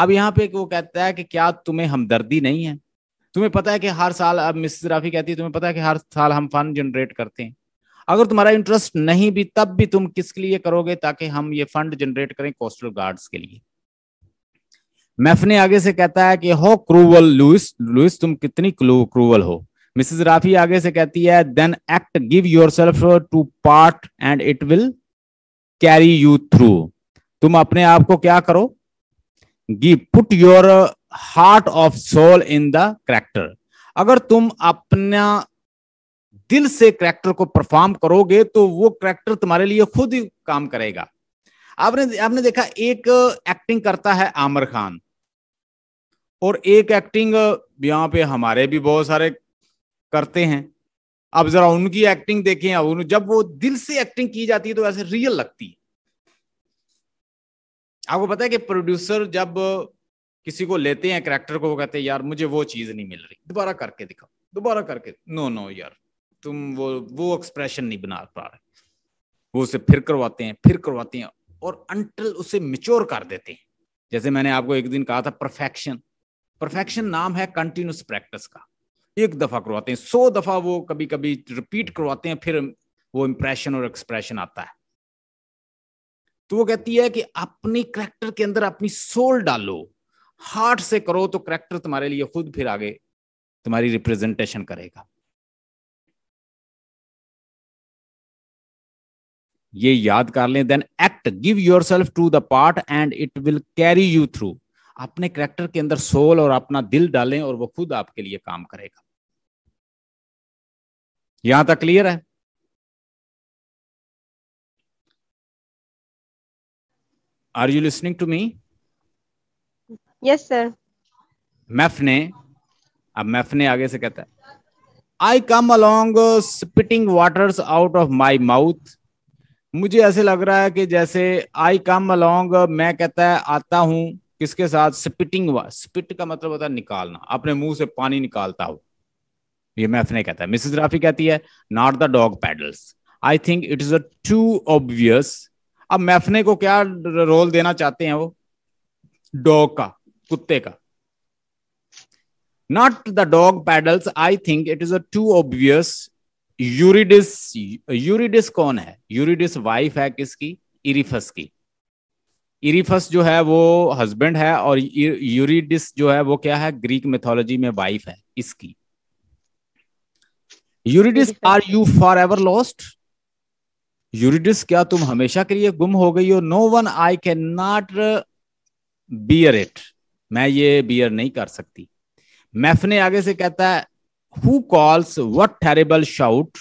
अब यहाँ पे वो कहता है कि क्या तुम्हें हमदर्दी नहीं है तुम्हें पता है कि हर साल अब मिस राफी कहती है तुम्हें पता है कि हर साल हम फंड जनरेट करते हैं अगर तुम्हारा इंटरेस्ट नहीं भी तब भी तुम किसके लिए करोगे ताकि हम ये फंड जनरेट करें कोस्टल गार्ड्स के लिए मैफ ने आगे से कहता है कि हो क्रूवल लुइस लुइस तुम कितनी क्रूवल हो मिसेस राफी आगे से कहती है then act give yourself to part and it will carry you through तुम अपने आप को क्या करो give put your heart of soul in the character अगर तुम अपना दिल से करेक्टर को परफॉर्म करोगे तो वो करेक्टर तुम्हारे लिए खुद ही काम करेगा आपने आपने देखा एक एक्टिंग करता है आमिर खान और एक एक्टिंग यहां पे हमारे भी बहुत सारे करते हैं अब जरा उनकी एक्टिंग देखें अब जब वो दिल से एक्टिंग की जाती है तो ऐसे रियल लगती है आपको पता है कि प्रोड्यूसर जब किसी को लेते हैं करेक्टर को वो कहते हैं यार मुझे वो चीज नहीं मिल रही दोबारा करके दिखाओ दोबारा करके नो नो यार तुम वो वो एक्सप्रेशन नहीं बना पा रहे वो उसे फिर करवाते हैं फिर करवाते हैं और अंटल उसे मिच्योर कर देते हैं जैसे मैंने आपको एक दिन कहा था परफेक्शन परफेक्शन नाम है कंटिन्यूस प्रैक्टिस का एक दफा करवाते हैं सौ दफा वो कभी कभी रिपीट करवाते हैं फिर वो इंप्रेशन और एक्सप्रेशन आता है तो वो कहती है कि अपनी करेक्टर के अंदर अपनी सोल डालो हार्ट से करो तो करेक्टर तुम्हारे लिए खुद फिर आगे तुम्हारी रिप्रेजेंटेशन करेगा ये याद कर लें then act give yourself to the part and it will carry you through अपने करेक्टर के अंदर सोल और अपना दिल डालें और वो खुद आपके लिए काम करेगा यहां तक क्लियर है are you listening to me yes sir Mafanwy अब मैफ ने आगे से कहता है I come along spitting waters out of my mouth मुझे ऐसे लग रहा है कि जैसे आई कम अलोंग मैं कहता है आता हूं किसके साथ स्पिटिंग स्पिट का मतलब होता है निकालना अपने मुंह से पानी निकालता हूं ये मैथ नहीं कहता मिसेस राफी कहती है not the dog paddles I think it is a too obvious अब मैफने को क्या रोल देना चाहते हैं वो डॉग का कुत्ते का not the dog paddles I think it is a too obvious Eurydice Eurydice कौन है यूरिडिस वाइफ है किसकी इरिफस की इरिफस जो है वो हस्बैंड है और यूरिडिस जो है वो क्या है ग्रीक मिथोलॉजी में वाइफ है इसकी Eurydice are you forever lost Eurydice क्या तुम हमेशा के लिए गुम हो गई हो no one I can not bear it मैं ये बियर नहीं कर सकती मैफ ने आगे से कहता है who calls what terrible shout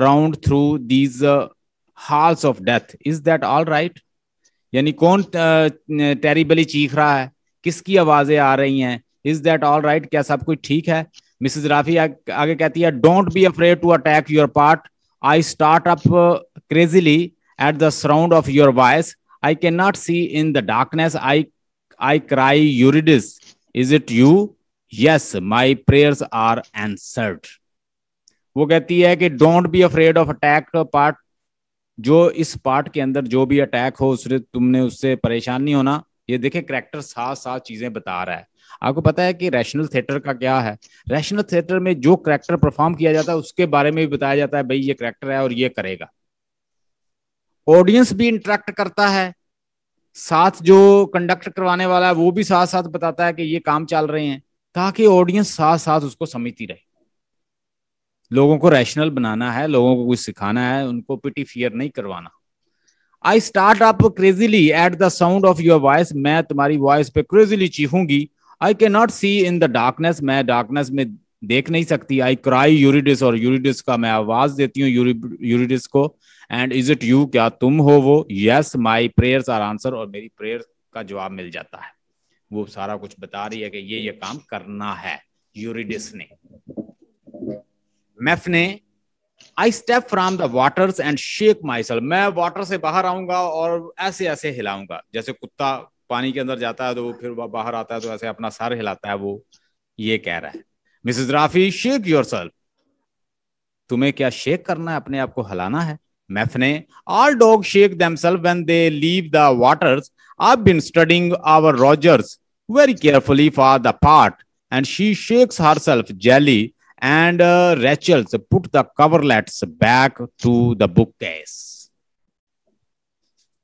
around through these halls of death is that all right यानी कौन टेरिबली uh, चीख रहा है किसकी आवाजें आ रही हैं इज दैट ऑल राइट क्या सब कुछ ठीक है मिसेज राफी आ, आगे कहती है don't be afraid to attack your part I start up crazily at the surround of your voice I can not see in the darkness I I cry Eurydice is it you yes my prayers are answered वो कहती है कि don't be afraid of attack part जो इस part के अंदर जो भी अटैक हो उससे तुमने उससे परेशान नहीं होना ये देखे करेक्टर साथ साथ चीजें बता रहा है आपको पता है कि रैशनल थिएटर का क्या है रैशनल थिएटर में जो करेक्टर परफॉर्म किया जाता है उसके बारे में भी बताया जाता है भाई ये करेक्टर है और ये करेगा ऑडियंस भी इंट्रैक्ट करता है साथ जो कंडक्ट करवाने वाला है वो भी साथ साथ बताता है कि ये काम चल रहे हैं ताकि ऑडियंस साथ साथ उसको समझती रहे लोगों को रैशनल बनाना है लोगों को कुछ सिखाना है उनको पिटी फियर नहीं करवाना I start up crazily at the sound of your voice मैं तुम्हारी वॉइस पे क्रेजिली चीखूंगी I can not see in the darkness मैं डार्कनेस में देख नहीं सकती आई क्राई यूरिडिस और यूरिडिस का मैं आवाज देती हूँ यूरिडिस को एंड इज इट यू क्या तुम हो वो yes my prayers are answer और मेरी प्रेयर का जवाब मिल जाता है वो सारा कुछ बता रही है कि ये ये काम करना है यूरिडिस ने Mafanwy I step from the waters and shake myself मैं वाटर से बाहर आऊंगा और ऐसे ऐसे हिलाऊंगा जैसे कुत्ता पानी के अंदर जाता है तो फिर बाहर आता है तो ऐसे अपना सर हिलाता है वो ये कह रहा है Mrs Rafi shake yourself तुम्हें क्या शेक करना है अपने आप को हलाना है Mafanwy all dog shake themself when they leave the waters I been studying our Rogers very carefully for the part and she shakes herself jelly and uh, put the put the coverlets back to the bookcase.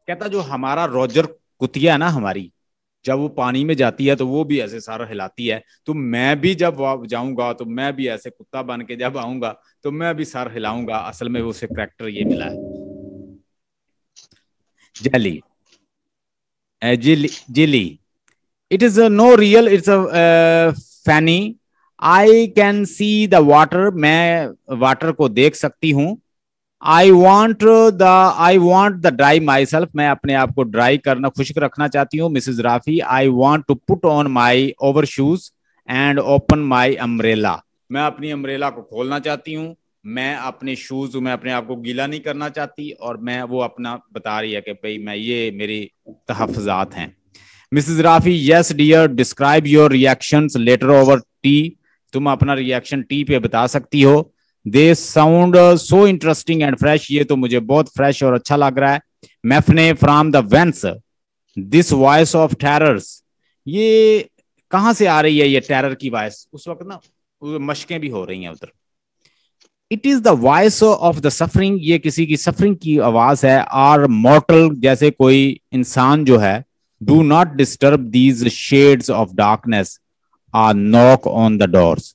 कहता जो हमारा Roger कुतिया है ना हमारी जब वो पानी में जाती है तो वो भी ऐसे सारा हिलाती है तो मैं भी जब जाऊंगा तो मैं भी ऐसे कुत्ता बन के जब आऊंगा तो मैं भी सर हिलाऊंगा असल में उसे करेक्टर ये मिला है jelly jilly it is no real it's funny I can see the water मैं वाटर को देख सकती हूँ I want the I want the dry myself मैं अपने आप को ड्राई करना खुश्क रखना चाहती हूँ Mrs Rafi I want to put on my overshoes and open my umbrella मैं अपनी अम्ब्रेला को खोलना चाहती हूँ मैं अपने शूज मैं अपने आप को गीला नहीं करना चाहती और मैं वो अपना बता रही है कि भाई मैं ये मेरी तहफात हैं Mrs Rafi yes dear describe your reaction later over tea तुम अपना रिएक्शन टी पे बता सकती हो they sound so interesting and fresh ये तो मुझे बहुत फ्रेश और अच्छा लग रहा है Mafanwy from the veins this voice of terrors ये कहां से आ रही है ये टेरर की वॉइस उस वक्त ना मशकें भी हो रही हैं उधर it is the voice of the suffering ये किसी की सफरिंग की आवाज है आर मॉर्टल जैसे कोई इंसान जो है do not disturb these shades of darkness or knock on the doors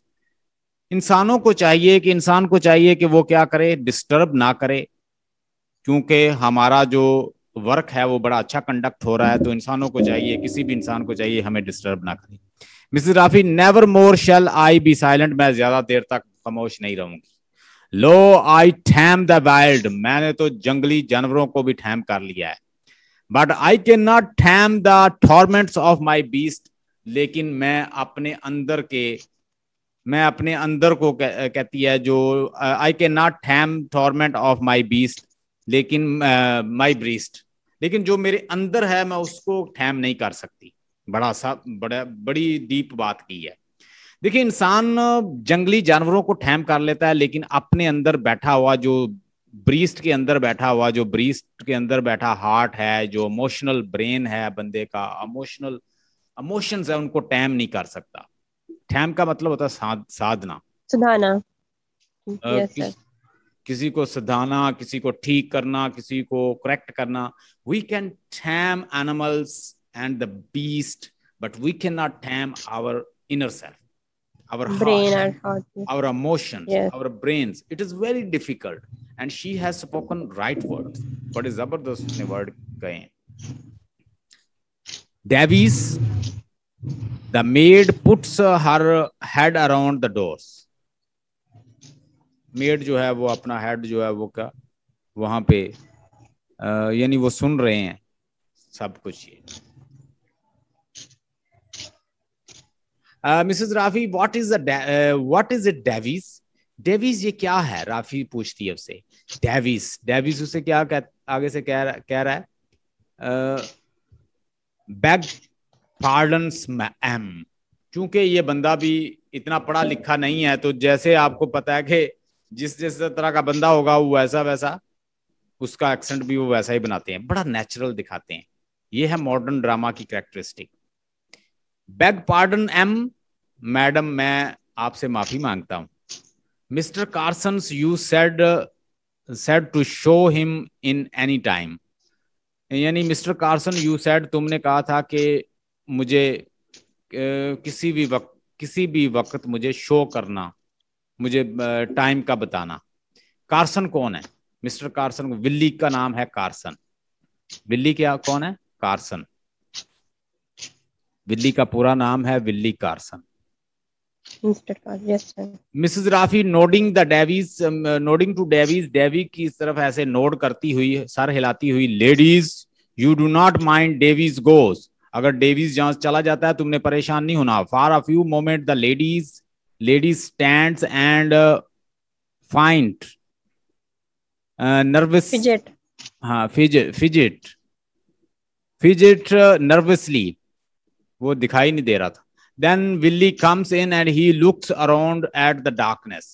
इंसानों को चाहिए कि इंसान को चाहिए कि वो क्या करे डिस्टर्ब ना करे क्योंकि हमारा जो वर्क है वो बड़ा अच्छा कंडक्ट हो रहा है तो इंसानों को चाहिए किसी भी इंसान को चाहिए हमें डिस्टर्ब ना करें Mrs Rafi never more shall I be silent मैं ज्यादा देर तक खामोश नहीं रहूंगी लो आई थैम द वाइल्ड मैंने तो जंगली जानवरों को भी थैम कर लिया है but I can not tame the torments of my beast लेकिन मैं अपने अंदर के मैं अपने अंदर को कह, कहती है जो I can not ham torment of my beast लेकिन माई ब्रीस्ट लेकिन जो मेरे अंदर है मैं उसको ठैम नहीं कर सकती बड़ा सा बड़ा बड़ी डीप बात की है देखिए इंसान जंगली जानवरों को ठैम कर लेता है लेकिन अपने अंदर बैठा हुआ जो ब्रीस्ट के अंदर बैठा हुआ जो ब्रीस्ट के अंदर बैठा हार्ट है जो इमोशनल ब्रेन है बंदे का इमोशनल इमोशंस है उनको टैम नहीं कर सकता ध्यान का मतलब होता है साध, साधना सुधाना yes, किस, किसी को सुधाना किसी को ठीक करना किसी को करेक्ट करना we can tame animals and the beast but we can not tame our inner self our brain heart, heart our emotions yes. our brains it is very difficult and she has spoken right words what is zabardast ne word kahe davies The maid puts her head around the doors. Made जो है वो अपना head जो है वो क्या वहां पे यानी वो सुन रहे हैं सब कुछ ये Mrs Rafi what is what is it Davis Davis ये क्या है राफी पूछती है उससे डेविस डेविस उसे क्या कह, आगे से कह रहा कह रहा है बैग पार्डन्स एम क्योंकि ये बंदा भी इतना पढ़ा लिखा नहीं है तो जैसे आपको पता है कि जिस जिस तरह का बंदा होगा वो वैसा वैसा उसका एक्सेंट भी वो वैसा ही बनाते हैं बड़ा नेचुरल दिखाते हैं ये है मॉडर्न ड्रामा की characteristic beg pardon ma'am madam मैं आपसे माफी मांगता हूं mister Carson you said said to show him in any time यानी मिस्टर कार्सन यू सेड तुमने कहा था कि मुझे किसी भी वक्त किसी भी वक्त मुझे शो करना मुझे टाइम का बताना कार्सन कौन है मिस्टर कार्सन विल्ली का नाम है कार्सन विल्ली क्या कौन है कार्सन विल्ली का पूरा नाम है Willy Carson Mrs Rafi nodding the Davies nodding to Davies Davies की तरफ ऐसे नोड करती हुई सर हिलाती हुई ladies you do not mind Davies goes अगर डेविस जहां चला जाता है तुमने परेशान नहीं होना for a few moment the ladies ladies stand and find nervous fidget हाँ फिजिट फिजिट फिजिट नर्वसली वो दिखाई नहीं दे रहा था then Willy comes in and he looks around at the darkness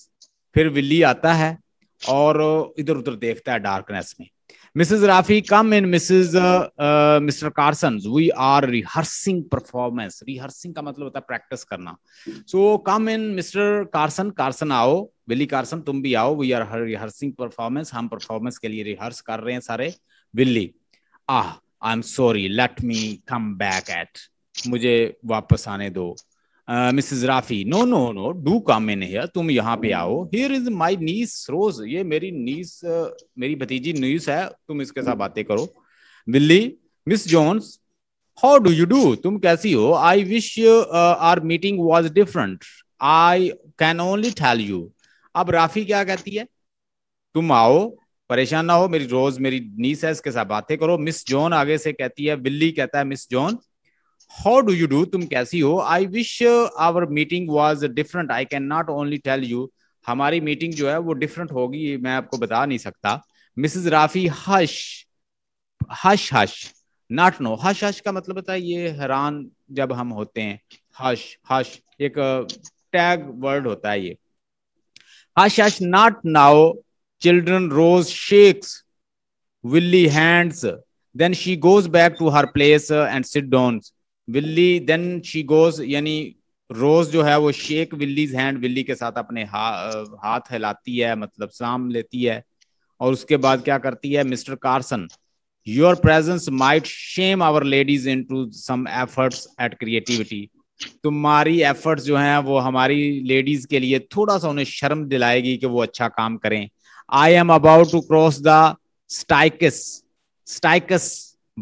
फिर विल्ली आता है और uh, इधर उधर देखता है डार्कनेस में Mrs. Rafi, come in. Mrs. Uh, uh, Mr. Carson, we are rehearsing performance. Rehearsing का मतलब होता है प्रैक्टिस करना. So come in, Mr. Carson. Carson आओ. विली Carson, तुम भी आओ. We are rehearsing performance. हम performance के लिए rehearse कर रहे हैं सारे. Willy, ah, I'm sorry. Let me come back at. मुझे वापस आने दो. Mrs Rafi no no no do come in here तुम यहाँ पे आओ here is my niece Rose ये मेरी नीस uh, मेरी भतीजी नीस है तुम इसके साथ बातें करो Willy Miss Jones how do you do तुम कैसी हो I wish our meeting was different I can only tell you अब राफी क्या कहती है तुम आओ परेशान ना हो मेरी रोज मेरी नीस है इसके साथ बातें करो मिस जॉन आगे से कहती है बिल्ली कहता है Miss John how do you do तुम कैसी हो I wish our meeting was different I can not only tell you हमारी मीटिंग जो है वो डिफरेंट होगी मैं आपको बता नहीं सकता Mrs Rafi hush hush hush not no hush hush का मतलब बताए ये हैरान जब हम होते हैं हश हश एक टैग uh, वर्ड होता है ये hush hush not now children Rose shakes Willy hands then she goes back to her place and sit downs Willy then she goes यानी रोज जो है वो शेक विल्लीज हैंड विल्ली के साथ अपने हा, हाथ हिलाती है मतलब सलाम लेती है और उसके बाद क्या करती है mister Carson your presence might shame our ladies into some efforts at creativity तुम्हारी एफर्ट्स जो हैं वो हमारी लेडीज के लिए थोड़ा सा उन्हें शर्म दिलाएगी कि वो अच्छा काम करें I am about to cross the Styx Styx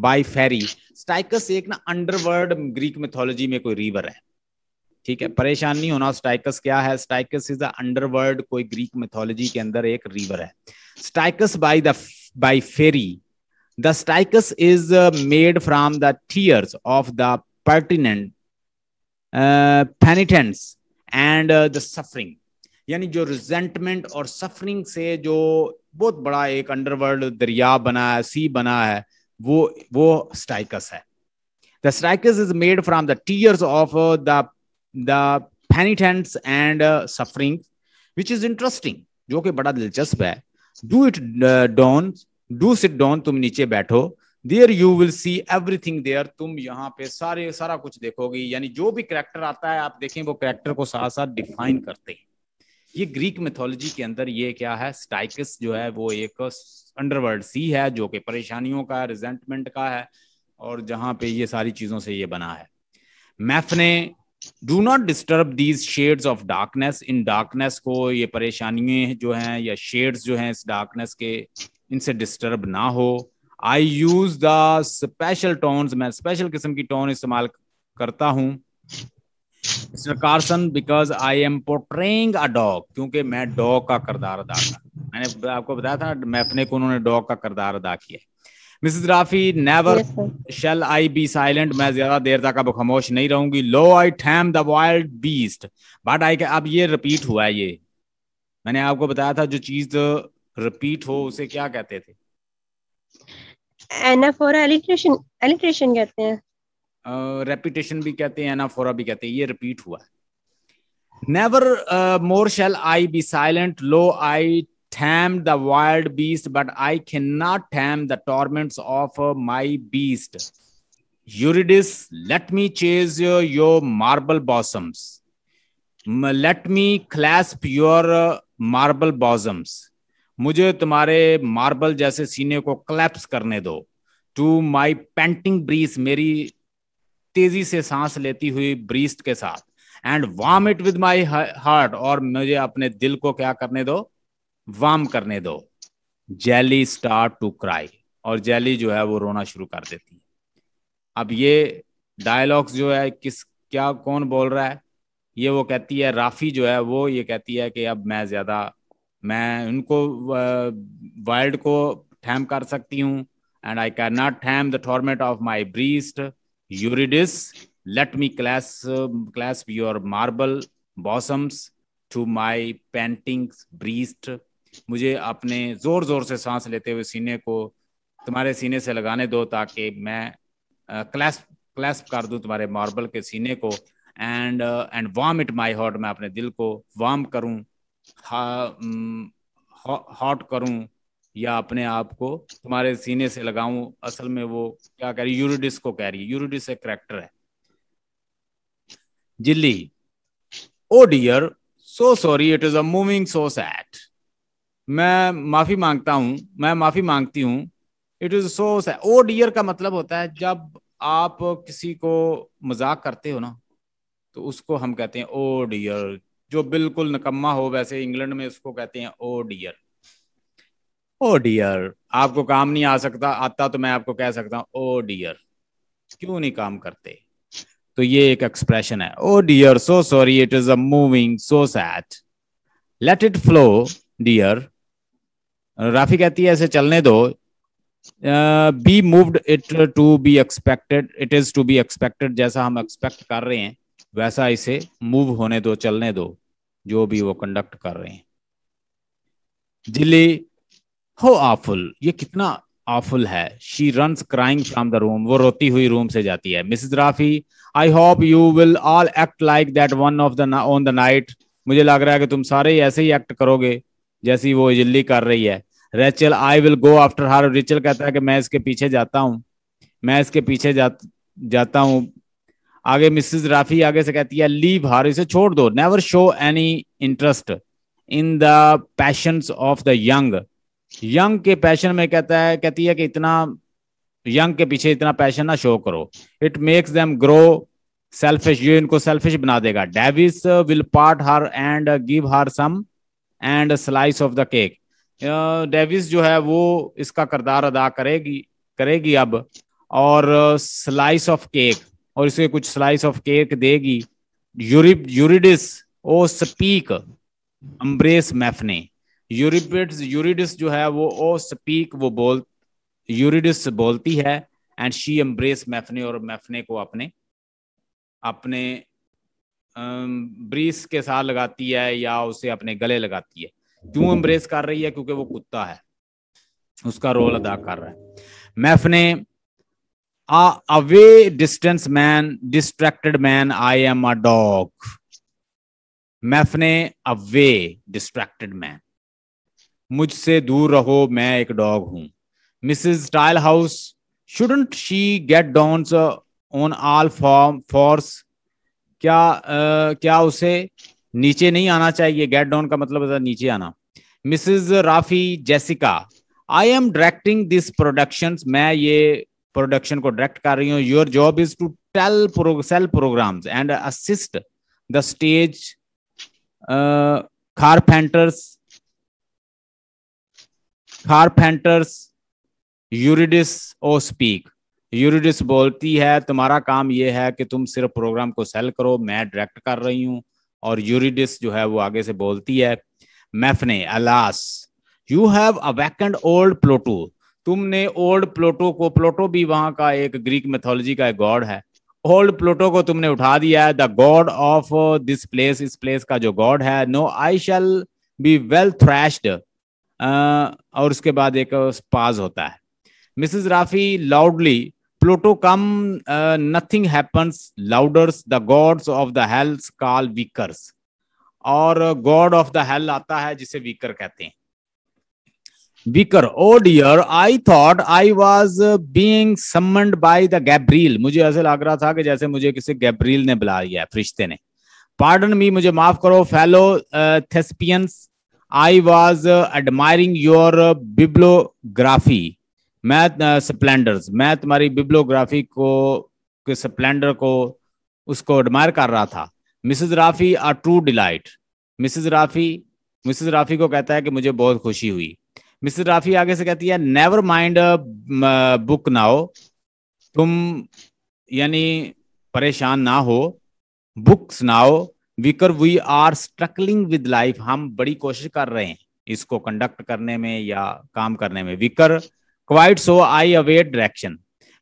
by ferry Styx एक ना अंडरवर्ल्ड ग्रीक मिथोलॉजी में कोई रिवर है ठीक है परेशान नहीं होना स्टाइकस क्या है स्टाइकस इज द अंडरवर्ल्ड कोई ग्रीक मिथोलॉजी के अंदर एक रिवर है Styx by the by ferry the Styx is made from the tears of the pertinent penitents and the suffering यानी जो रिजेंटमेंट और सफरिंग से जो बहुत बड़ा एक अंडरवर्ल्ड दरिया बना है सी बना है वो वो स्ट्राइकस है the Styx is made from the tears of the the penitents and suffering which is interesting जो कि बड़ा दिलचस्प है do it down do sit down तुम नीचे बैठो there you will see everything there तुम यहाँ पे सारे सारा कुछ देखोगे यानी जो भी करेक्टर आता है आप देखें वो करेक्टर को साथ साथ डिफाइन करते हैं ये ग्रीक मिथोलॉजी के अंदर ये क्या है स्टाइकस जो है वो एक अंडरवर्ल्ड सी है जो कि परेशानियों का रिजेंटमेंट का है और जहां पे ये सारी चीजों से ये बना है MAF Mafanwy do not disturb these shades of darkness इन डार्कनेस को ये परेशानियां जो हैं या शेड्स जो हैं इस डार्कनेस के इनसे डिस्टर्ब ना हो I use the special tones मैं स्पेशल किस्म की टोन इस्तेमाल करता हूं mister Carson because I am portraying a dog क्योंकि मैं डॉग का किरदार अदा था मैंने आपको बताया था मैफने को उन्होंने डॉग का किरदार अदा किया Mrs Rafi never shall I be silent मैं ज्यादा देर तक अब खामोश नहीं रहूंगी lo I tame the wild beast but I अब ये रिपीट हुआ ये मैंने आपको बताया था जो चीज रिपीट हो उसे क्या कहते थे एनाफोरा एलिट्रेशन एलिट्रेशन कहते हैं रेपिटेशन भी कहते हैं एनाफोरा भी कहते हैं ये रिपीट हुआ never more shall I be silent lo I tame the wild beast but I can not tame the torment of my beast Eurydice let me chase your marble bosoms let me clasp your marble bosoms मुझे तुम्हारे marble जैसे सीने को claps करने दो to my painting Breese मेरी तेजी से सांस लेती हुई ब्रीस्ट के साथ and warm it with my heart और मुझे अपने दिल को क्या करने दो वार्म करने दो जैली स्टार्ट टू क्राई और जैली जो है वो रोना शुरू कर देती है अब ये डायलॉग्स जो है किस क्या कौन बोल रहा है ये वो कहती है राफ़ी जो है वो ये कहती है कि अब मैं ज़्यादा मैं उनको वाइल्ड को ठैम कर सकती हूँ and I can not tame the torment of my breast Eurydice let me clasp, uh, your marble bosoms to to painting breast मुझे अपने जोर जोर से सांस लेते हुए सीने को तुम्हारे सीने से लगाने दो ताकि मैं क्लैस्प uh, क्लैस कर दूं तुम्हारे मार्बल के सीने को and and warm it my heart मैं अपने दिल को वार्म करूं हॉट हा, करूं या अपने आप को तुम्हारे सीने से लगाऊं असल में वो क्या कह रही यूरिडिस को कह रही है यूरिडिस एक करेक्टर है जिल्ली oh dear so sorry it is a moving so sad मैं माफी मांगता हूं मैं माफी मांगती हूं it is so sad oh dear का मतलब होता है जब आप किसी को मजाक करते हो ना तो उसको हम कहते हैं ओ oh डियर जो बिल्कुल नकम्मा हो वैसे इंग्लैंड में उसको कहते हैं oh oh dear oh oh dear आपको काम नहीं आ सकता आता तो मैं आपको कह सकता हूँ ओ oh डियर क्यों नहीं काम करते तो ये एक एक्सप्रेशन है oh dear so sorry it is a moving so sad let it flow dear Rafi कहती है ऐसे चलने दो be moved it to be expected it is to be expected जैसा हम एक्सपेक्ट कर रहे हैं वैसा इसे मूव होने दो चलने दो जो भी वो कंडक्ट कर रहे हैं जिली हो आफुल ये कितना आफुल है she run crying from the room वो रोती हुई रूम से जाती है Mrs Rafi I hope you will all act like that one of the on the night मुझे लग रहा है कि तुम सारे ऐसे ही एक्ट करोगे जैसी वो इजिली कर रही है Rachel I will go after her Rachel कहता है कि मैं इसके पीछे जाता हूँ मैं इसके पीछे जा, जाता हूँ आगे मिसिज राफी आगे से कहती है लीव हार इसे छोड़ दो never show any interest in the passions of the young young के पैशन में कहता है कहती है कि इतना यंग के पीछे इतना पैशन ना शो करो it makes them grow selfish ये इनको सेल्फिश बना देगा Davies will part her and give her some and slice of the cake Davies जो है वो इसका किरदार अदा करेगी करेगी अब और स्लाइस ऑफ केक और इसे कुछ स्लाइस ऑफ केक देगी यूरिप यूरिडिस ओ स्पीक अम्ब्रेस मैफने यूरिपिड्स यूरिडिस जो है वो ओ स्पीक वो बोल यूरिडिस बोलती है एंड शी एम्ब्रेस मैफने और मैफने को अपने अपने ब्रीस के साथ लगाती है या उसे अपने गले लगाती है क्यों एम्ब्रेस कर रही है क्योंकि वो कुत्ता है उसका रोल अदा कर रहा है Mafanwy away distance man distracted man I am a dog Mafanwy away distracted man मुझसे दूर रहो मैं एक डॉग हूं Mrs Tilehouse shouldn't she get downs on all form fours क्या आ, क्या उसे नीचे नहीं आना चाहिए गेट डाउन का मतलब नीचे आना Mrs Rafi Jessica I am directing this production मैं ये प्रोडक्शन को डायरेक्ट कर रही हूँ your job is to tell sell programme and assist the stage carpenters carpenters Eurydice oh speak Eurydice बोलती है तुम्हारा काम ये है कि तुम सिर्फ प्रोग्राम को सेल करो मैं डायरेक्ट कर रही हूँ और यूरिडिस जो है वो आगे से बोलती है Mafanwy alas you have wakened old Pluto तुमने ओल्ड प्लोटो को प्लोटो भी वहां का एक ग्रीक मेथोलॉजी का एक गॉड है ओल्ड प्लोटो को तुमने उठा दिया है the god of this place इस प्लेस का जो गॉड है no I shall be well thrashed और उसके बाद एक पाज होता है Mrs Rafi loudly Pluto come nothing happens louders the gods of the hells call vicars और गॉड ऑफ द हेल आता है जिसे वीकर कहते हैं vicar oh dear I thought I was being summoned by the Gabriel मुझे ऐसे लग रहा था कि जैसे मुझे किसी गैब्रील ने बुला लिया है फरिश्ते ने पार्डन मी मुझे माफ करो fellow thespians uh, I was admiring your bibliography मैथ स्प्लेंडर्स मैं तुम्हारी बिब्लोग्राफी को स्प्लेंडर को उसको एडमायर कर रहा था Mrs Rafi our true delight Mrs Rafi Mrs Rafi को कहता है कि मुझे बहुत खुशी हुई मिसिज राफी आगे से कहती है नेवर माइंड बुक नाओ तुम यानी परेशान ना हो बुक सुनाओ vicar we are struggling with life हम बड़ी कोशिश कर रहे हैं इसको कंडक्ट करने में या काम करने में vicar quite so I await direction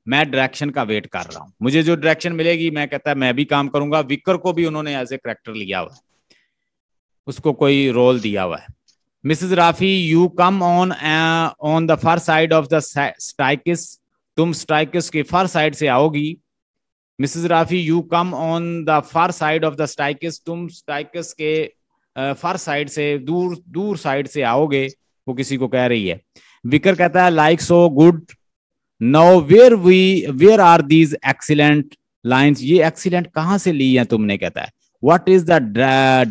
मैं डायरेक्शन का वेट कर रहा हूं मुझे जो डायरेक्शन मिलेगी मैं कहता है मैं भी काम करूंगा विकर को भी उन्होंने एज ए करेक्टर लिया हुआ उसको कोई रोल दिया हुआ है Mrs Rafi you come on on the far side of the Styx तुम स्ट्राइकिस की फर साइड से आओगी Mrs Rafi you come on the far side of the staircase. तुम staircase के फार साइड से दूर दूर साइड से आओगे वो किसी को कह रही है विकर कहता है like so good now where we where are these excellent lines ये एक्सीलेंट कहां से ली है तुमने कहता है what is the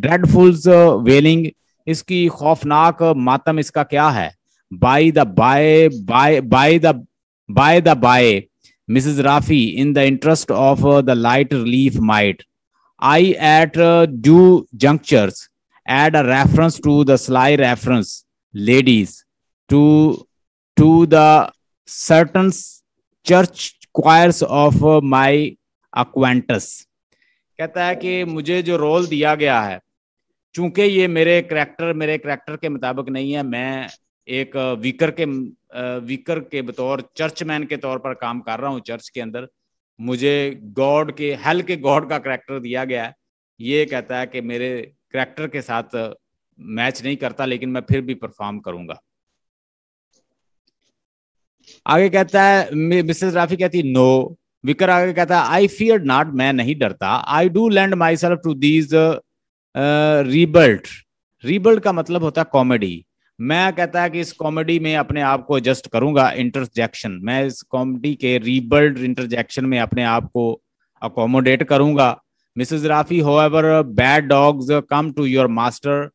dreadfuls wailing इसकी खौफनाक मातम इसका क्या है by the by by by the by the by Mrs. Rafi, in the interest of uh, the light relief might, I at uh, due junctures add a reference to the sly reference, ladies, to, to the certain church choirs of uh, my acquaintance. कहता है कि मुझे जो role दिया गया है चूंकि ये मेरे करैक्टर मेरे करैक्टर के मुताबिक नहीं है मैं एक वीकर के वीकर के बतौर चर्चमैन के तौर पर काम कर रहा हूँ चर्च के अंदर मुझे गॉड के हेल के गॉड का करैक्टर दिया गया है ये कहता है कि मेरे करैक्टर के साथ मैच नहीं करता लेकिन मैं फिर भी परफॉर्म करूंगा आगे कहता है मिसेस राफी कहती नो विकर आगे कहता है आई फियर नॉट मैं नहीं डरता I do lend myself to these ribald ribald का मतलब होता है कॉमेडी मैं कहता है कि इस कॉमेडी में अपने आप को एडजस्ट करूंगा इंटरजेक्शन मैं इस कॉमेडी के रीबल्ड इंटरजेक्शन में अपने आप को अकोमोडेट करूंगा Mrs Rafi however bad dogs come to your master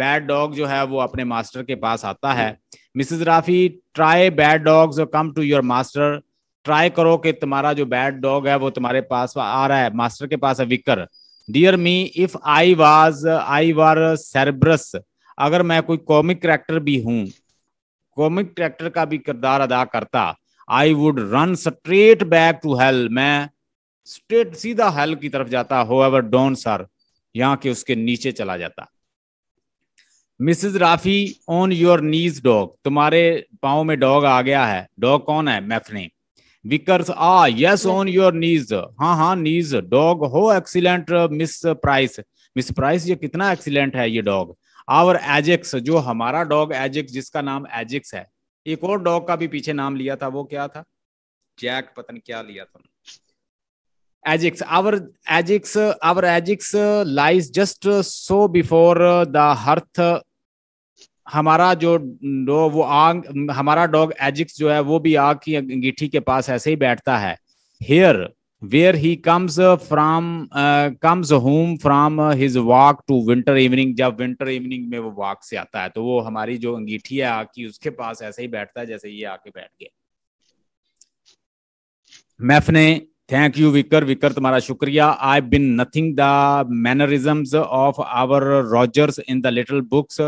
bad dog जो है वो अपने मास्टर के पास आता है Mrs Rafi try bad dogs come to your master try करो कि तुम्हारा जो बैड डॉग है वो तुम्हारे पास आ रहा है मास्टर के पास है vicar dear me if I was I were Cerberus अगर मैं कोई कॉमिक करेक्टर भी हूं कॉमिक करेक्टर का भी किरदार अदा करता I would run straight back to hell मैं स्ट्रेट सीधा हेल की तरफ जाता हो एवर डोंट सर यहाँ के उसके नीचे चला जाता Mrs Rafi on your knees dog तुम्हारे पाओ में डॉग आ गया है डॉग कौन है Mafanwy vicars ah yes on your knees हाँ हाँ नीज डॉग हो excellent Miss Price Miss Price ये कितना एक्सीलेंट है ये डॉग आवर एजेक्स जो हमारा डॉग एजेक्स जिसका नाम एजेक्स है एक और डॉग का भी पीछे नाम लिया था वो क्या था जैक पतन क्या लिया था Ajax our Ajax our Ajax lies just so before the hearth हमारा जो डो वो आग हमारा डॉग एजिक्स जो है वो भी आग की अंगीठी के पास ऐसे ही बैठता है here where he comes from comes uh, home home his walk to winter evening जब विंटर इवनिंग में वो वॉक से आता है तो वो हमारी जो अंगीठी है आकी उसके पास ऐसे ही बैठता है जैसे ये आके बैठ गया मैफ ने थैंक यू विकर विकर तुम्हारा शुक्रिया I been nothing the mannerisms of our Rogers in the little books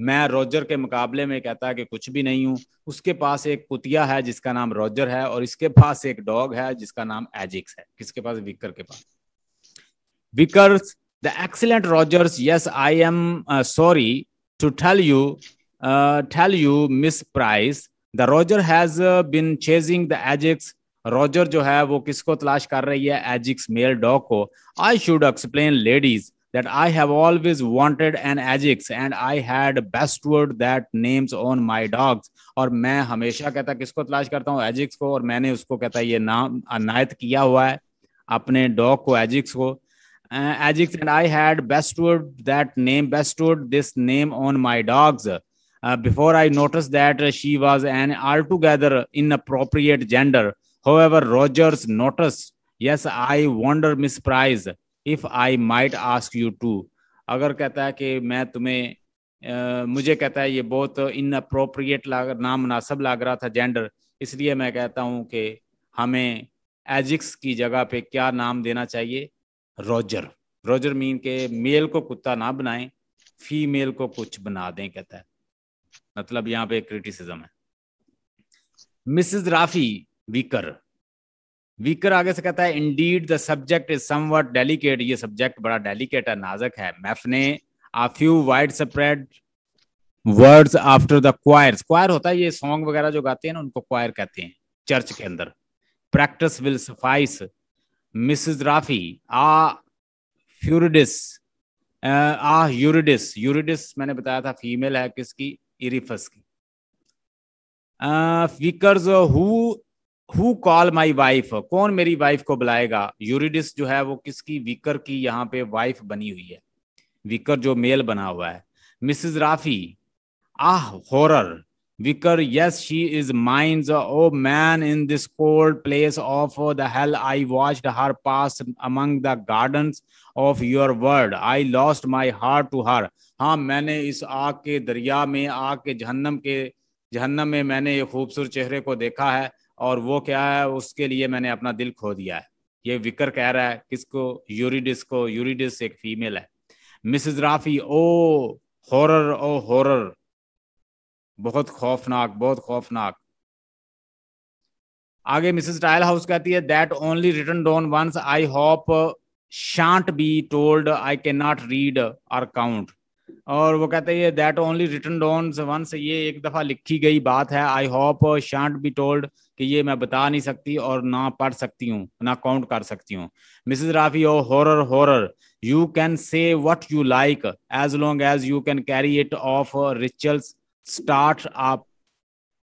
मैं रॉजर के मुकाबले में कहता है कि कुछ भी नहीं हूं उसके पास एक कुतिया है जिसका नाम रॉजर है और इसके पास एक डॉग है जिसका नाम एजिक्स है किसके पास विकर के पास vicar the excellent Rogers yes I am sorry to tell you tell you Miss Price the Roger has been chasing the Ajax Roger जो है वो किसको तलाश कर रही है एजिक्स मेल डॉग को I should explain ladies that I have always wanted an Ajax and I had bestword that names on my dogs और मैं हमेशा कहता किसको तलाश करता हूँ एजिक्स को और मैंने उसको कहता ये नाम अनायत किया हुआ है अपने डॉग को एजिक्स को Ajax and I had bestowed that name bestowed this name on my dogs before I notice that she was an altogether inappropriate gender however rogers noticed yes i wonder miss price if I might ask you to अगर कहता है कि मैं तुम्हें आ, मुझे कहता है ये बहुत इन अप्रोप्रिएट लाग नामनासब लग रहा था जेंडर इसलिए मैं कहता हूँ कि हमें एजिक्स की जगह पे क्या नाम देना चाहिए रोजर रोजर मीन के मेल को कुत्ता ना बनाएं फीमेल को कुछ बना दें कहता है मतलब यहाँ पे क्रिटिसिज्म है मिसेस राफी वीकर वीकर आगे से कहता है indeed the subject is somewhat delicate ये सब्जेक्ट बड़ा डेलीकेट है नाजक है मैफ ने a few wide spread words after the choir choir होता है ये सॉन्ग वगैरह जो गाते हैं ना उनको क्वायर कहते हैं चर्च के अंदर practice will suffice Mrs Rafi ah Eurydice ah Eurydice Eurydice मैंने बताया था फीमेल है किसकी इरिफस की vicars uh, who who call my wife कौन मेरी वाइफ को बुलाएगा यूरिडिस जो है वो किसकी विकर की यहाँ पे वाइफ बनी हुई है विकर जो मेल बना हुआ है Mrs Rafi ah horror vicar yes she is mind oh man in this cold place of the hell I watch her pass among the garden of your world I lost my heart to her हाँ मैंने इस आग के दरिया में आग के जहन्नम के जहन्नम में मैंने ये खूबसूरत चेहरे को देखा है और वो क्या है उसके लिए मैंने अपना दिल खो दिया है ये विकर कह रहा है किसको यूरिडिस को यूरिडिस एक फीमेल है Mrs Rafi oh horror oh horror बहुत खौफनाक बहुत खौफनाक आगे मिसेस टाइल हाउस कहती है that only return dawn once I hope shan't be told I can not read or count और वो कहते हैं that only return on once ये एक दफा लिखी गई बात है I hope shan't be told कि ये मैं बता नहीं सकती और ना पढ़ सकती हूँ ना काउंट कर सकती हूँ Mrs Rafi oh horror horror you can say what you like as long as you can carry it off Rachels start आप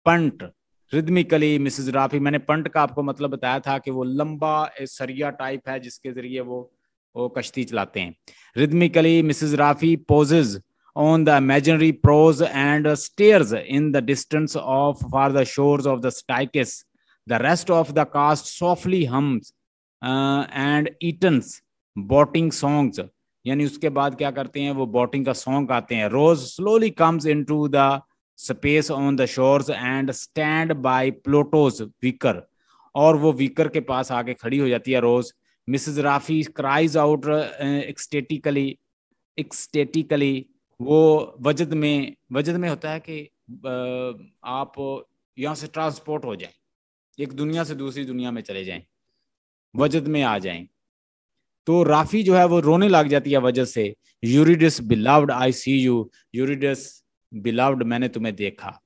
पंट रिदमिकली मिसेज राफी मैंने पंट का आपको मतलब बताया था कि वो लंबा सरिया टाइप है जिसके जरिए वो वो कश्ती चलाते हैं rhythmically Mrs Rafi poses on the imaginary prows and stares in the distance of for the shores of the Styx the rest of the cast softly hum and Eton boating song यानी उसके बाद क्या करते हैं वो boating का song आते हैं Rose slowly comes in to the space on the shores and stand by Pluto's vicar और वो वीकर के पास आके खड़ी हो जाती है Rose Mrs Rafi cries out ecstatically ecstatically वो वजद में वजद में होता है कि uh, आप यहाँ से ट्रांसपोर्ट हो जाए एक दुनिया से दूसरी दुनिया में चले जाएं वजद में आ जाएं तो राफी जो है वो रोने लग जाती है वजह से यूरिडस बिलावड आई सी यू यूरिडस बिलावड मैंने तुम्हें देखा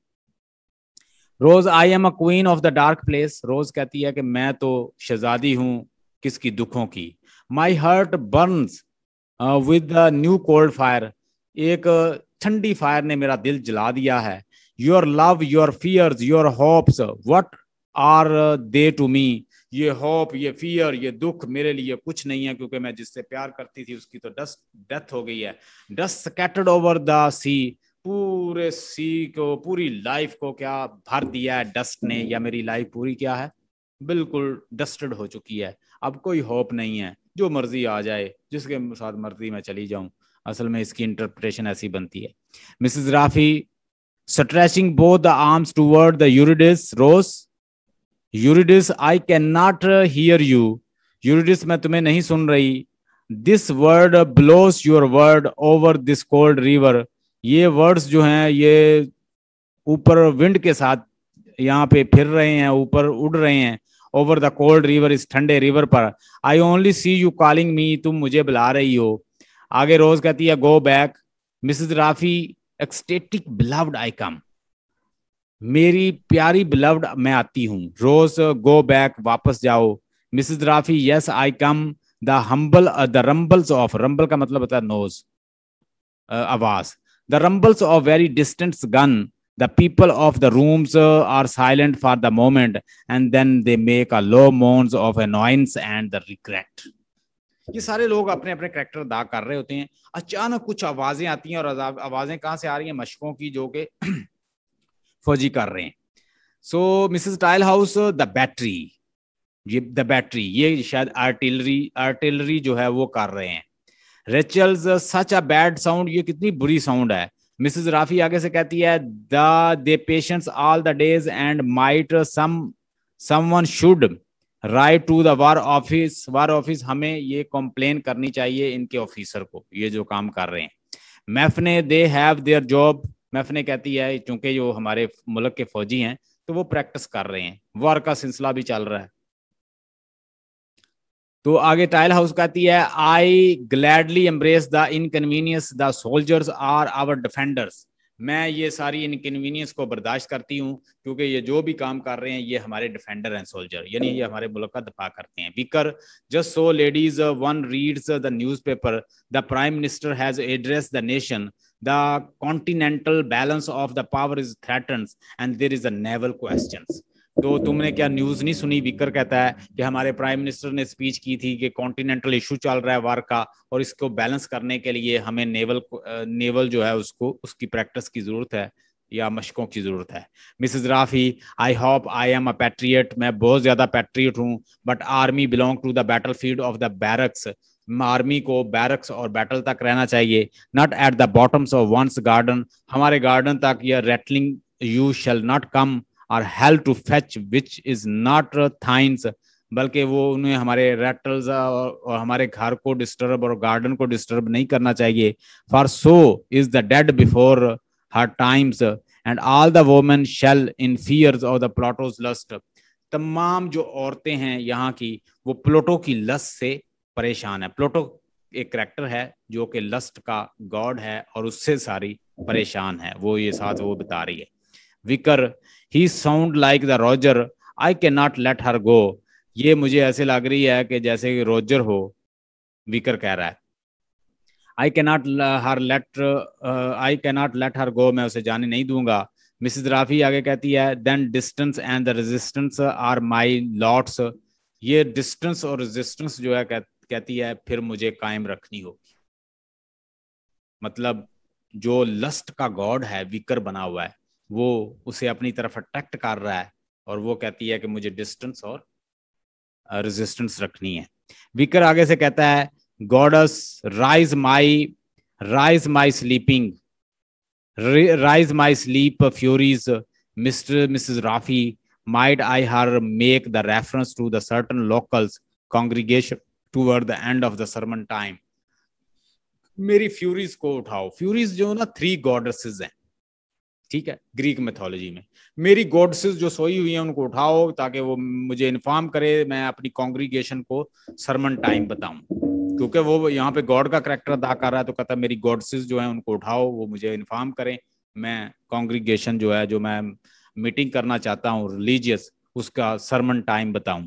Rose I am a queen of the dark place Rose कहती है कि मैं तो शहजादी हूँ किसकी दुखों की my heart burns with new cold fire एक uh, ठंडी फायर ने मेरा दिल जला दिया है your love your fears your hopes what are they to me ये होप ये फियर ये दुख मेरे लिए कुछ नहीं है क्योंकि मैं जिससे प्यार करती थी उसकी तो डस्ट डेथ हो गई है dust scattered over the sea पूरे सी को पूरी लाइफ को क्या भर दिया है डस्ट ने या मेरी लाइफ पूरी क्या है बिल्कुल डस्टेड हो चुकी है अब कोई होप नहीं है जो मर्जी आ जाए जिसके साथ मर्जी मैं चली जाऊं असल में इसकी इंटरप्रिटेशन ऐसी बनती है Mrs Rafi stretching both the arms toward the Eurydice Rose Eurydice I can not hear you Eurydice मैं तुम्हें नहीं सुन रही this word blows your word over this cold river ये वर्ड्स जो हैं ये ऊपर विंड के साथ यहाँ पे फिर रहे हैं ऊपर उड़ रहे हैं ओवर द कोल्ड रिवर इस ठंडे रिवर पर I only see you calling me तुम मुझे बुला रही हो आगे रोज कहती है go back Mrs Rafi ecstatic beloved I come मेरी प्यारी बिलव्ड मैं आती हूँ रोज गो बैक वापस जाओ Mrs Rafi yes I come the humble the rumbles of rumble का मतलब होता है नोज uh, आवाज the rumbles of very distance gun the people of the rooms uh, are silent for the moment and then they make a low moans of annoyance and the regret ये सारे लोग अपने अपने character अदा कर रहे होते हैं अचानक कुछ आवाजें आती हैं और आवाजें कहां से आ रही हैं मशकों की जो कि फौजी कर रहे हैं so Mrs Tilehouse the battery ये द बैटरी ये शायद आर्टिलरी आर्टिलरी जो है वो कर रहे हैं Rachels such a bad sound ये कितनी बुरी साउंड है मिसेस राफी आगे से कहती है the they patients all the days and might some someone should write to the war office war office हमें ये कंप्लेन करनी चाहिए इनके ऑफिसर को ये जो काम कर रहे हैं मैफने दे हैव देयर जॉब मैफने कहती है चूंकि जो हमारे मुल्क के फौजी हैं तो वो प्रैक्टिस कर रहे हैं वार का सिलसिला भी चल रहा है तो आगे टाइल हाउस कहती है I gladly embrace the inconvenience the soldiers are our defenders मैं ये सारी इनकन्वीनियंस को बर्दाश्त करती हूँ क्योंकि ये जो भी काम कर रहे हैं ये हमारे डिफेंडर एंड सोल्जर यानी ये हमारे मुल्क का दफा करते हैं vicar just so ladies one reads the newspaper the prime minister has address the nation the continental balance of the power is threaten and there is a naval question तो तुमने क्या न्यूज नहीं सुनी vicar कहता है कि हमारे prime minister ने स्पीच की थी कि कॉन्टिनेंटल इशू चल रहा है वार का और इसको बैलेंस करने के लिए हमें नेवल नेवल जो है उसको उसकी प्रैक्टिस की जरूरत है या मशकों की जरूरत है Mrs Rafi I hope I am a patriot मैं बहुत ज्यादा पैट्रियट हूँ but army belong to the battle field of the barracks army को बैरक्स और बैटल तक रहना चाहिए not at the bottoms of once garden हमारे गार्डन तक या rattling you shall not come और hell to fetch which is not thine's बल्कि वो उन्हें हमारे रेटल्स और, हमारे घर को डिस्टर्ब और गार्डन को डिस्टर्ब नहीं करना चाहिए for so is the dead before her times and all the women shall in fears of the Pluto's lust तमाम जो औरतें हैं यहाँ की वो प्लोटो की लस्ट से परेशान है प्लोटो एक करेक्टर है जो कि लस्ट का गॉड है और उससे सारी परेशान है वो ये साथ वो बता रही है vicar he sound like the Roger I can not let her go ये मुझे ऐसे लग रही है कि जैसे कि रोजर हो वीकर कह रहा है I not her let I not let her go मैं उसे जाने नहीं दूंगा मिसिज राफी आगे कहती है then distance and the resistance are my lots ये डिस्टेंस और रेजिस्टेंस जो है कह, कहती है फिर मुझे कायम रखनी होगी मतलब जो लस्ट का गॉड है विकर बना हुआ है वो उसे अपनी तरफ अट्रैक्ट कर रहा है और वो कहती है कि मुझे डिस्टेंस और रेजिस्टेंस रखनी है विकर आगे से कहता है gods rise my rise my sleeping rise my sleep furies mister Mrs Rafi mind I her make the reference to the certain locals congregation toward the end of the sermon मेरी furies को उठाओ Furies जो ना three गॉडसेज हैं ठीक है Greek mythology में मेरी गॉडसेस जो सोई हुई है उनको उठाओ ताकि वो मुझे इन्फॉर्म करे मैं अपनी कॉन्ग्रीगेशन को सरमन टाइम बताऊं क्योंकि वो यहाँ पे गॉड का करेक्टर अदा कर रहा है तो कहता है मेरी गॉडसेस जो है उनको उठाओ वो मुझे इन्फॉर्म करें मैं कॉन्ग्रीगेशन जो है जो मैं मीटिंग करना चाहता हूँ रिलीजियस उसका सरमन टाइम बताऊं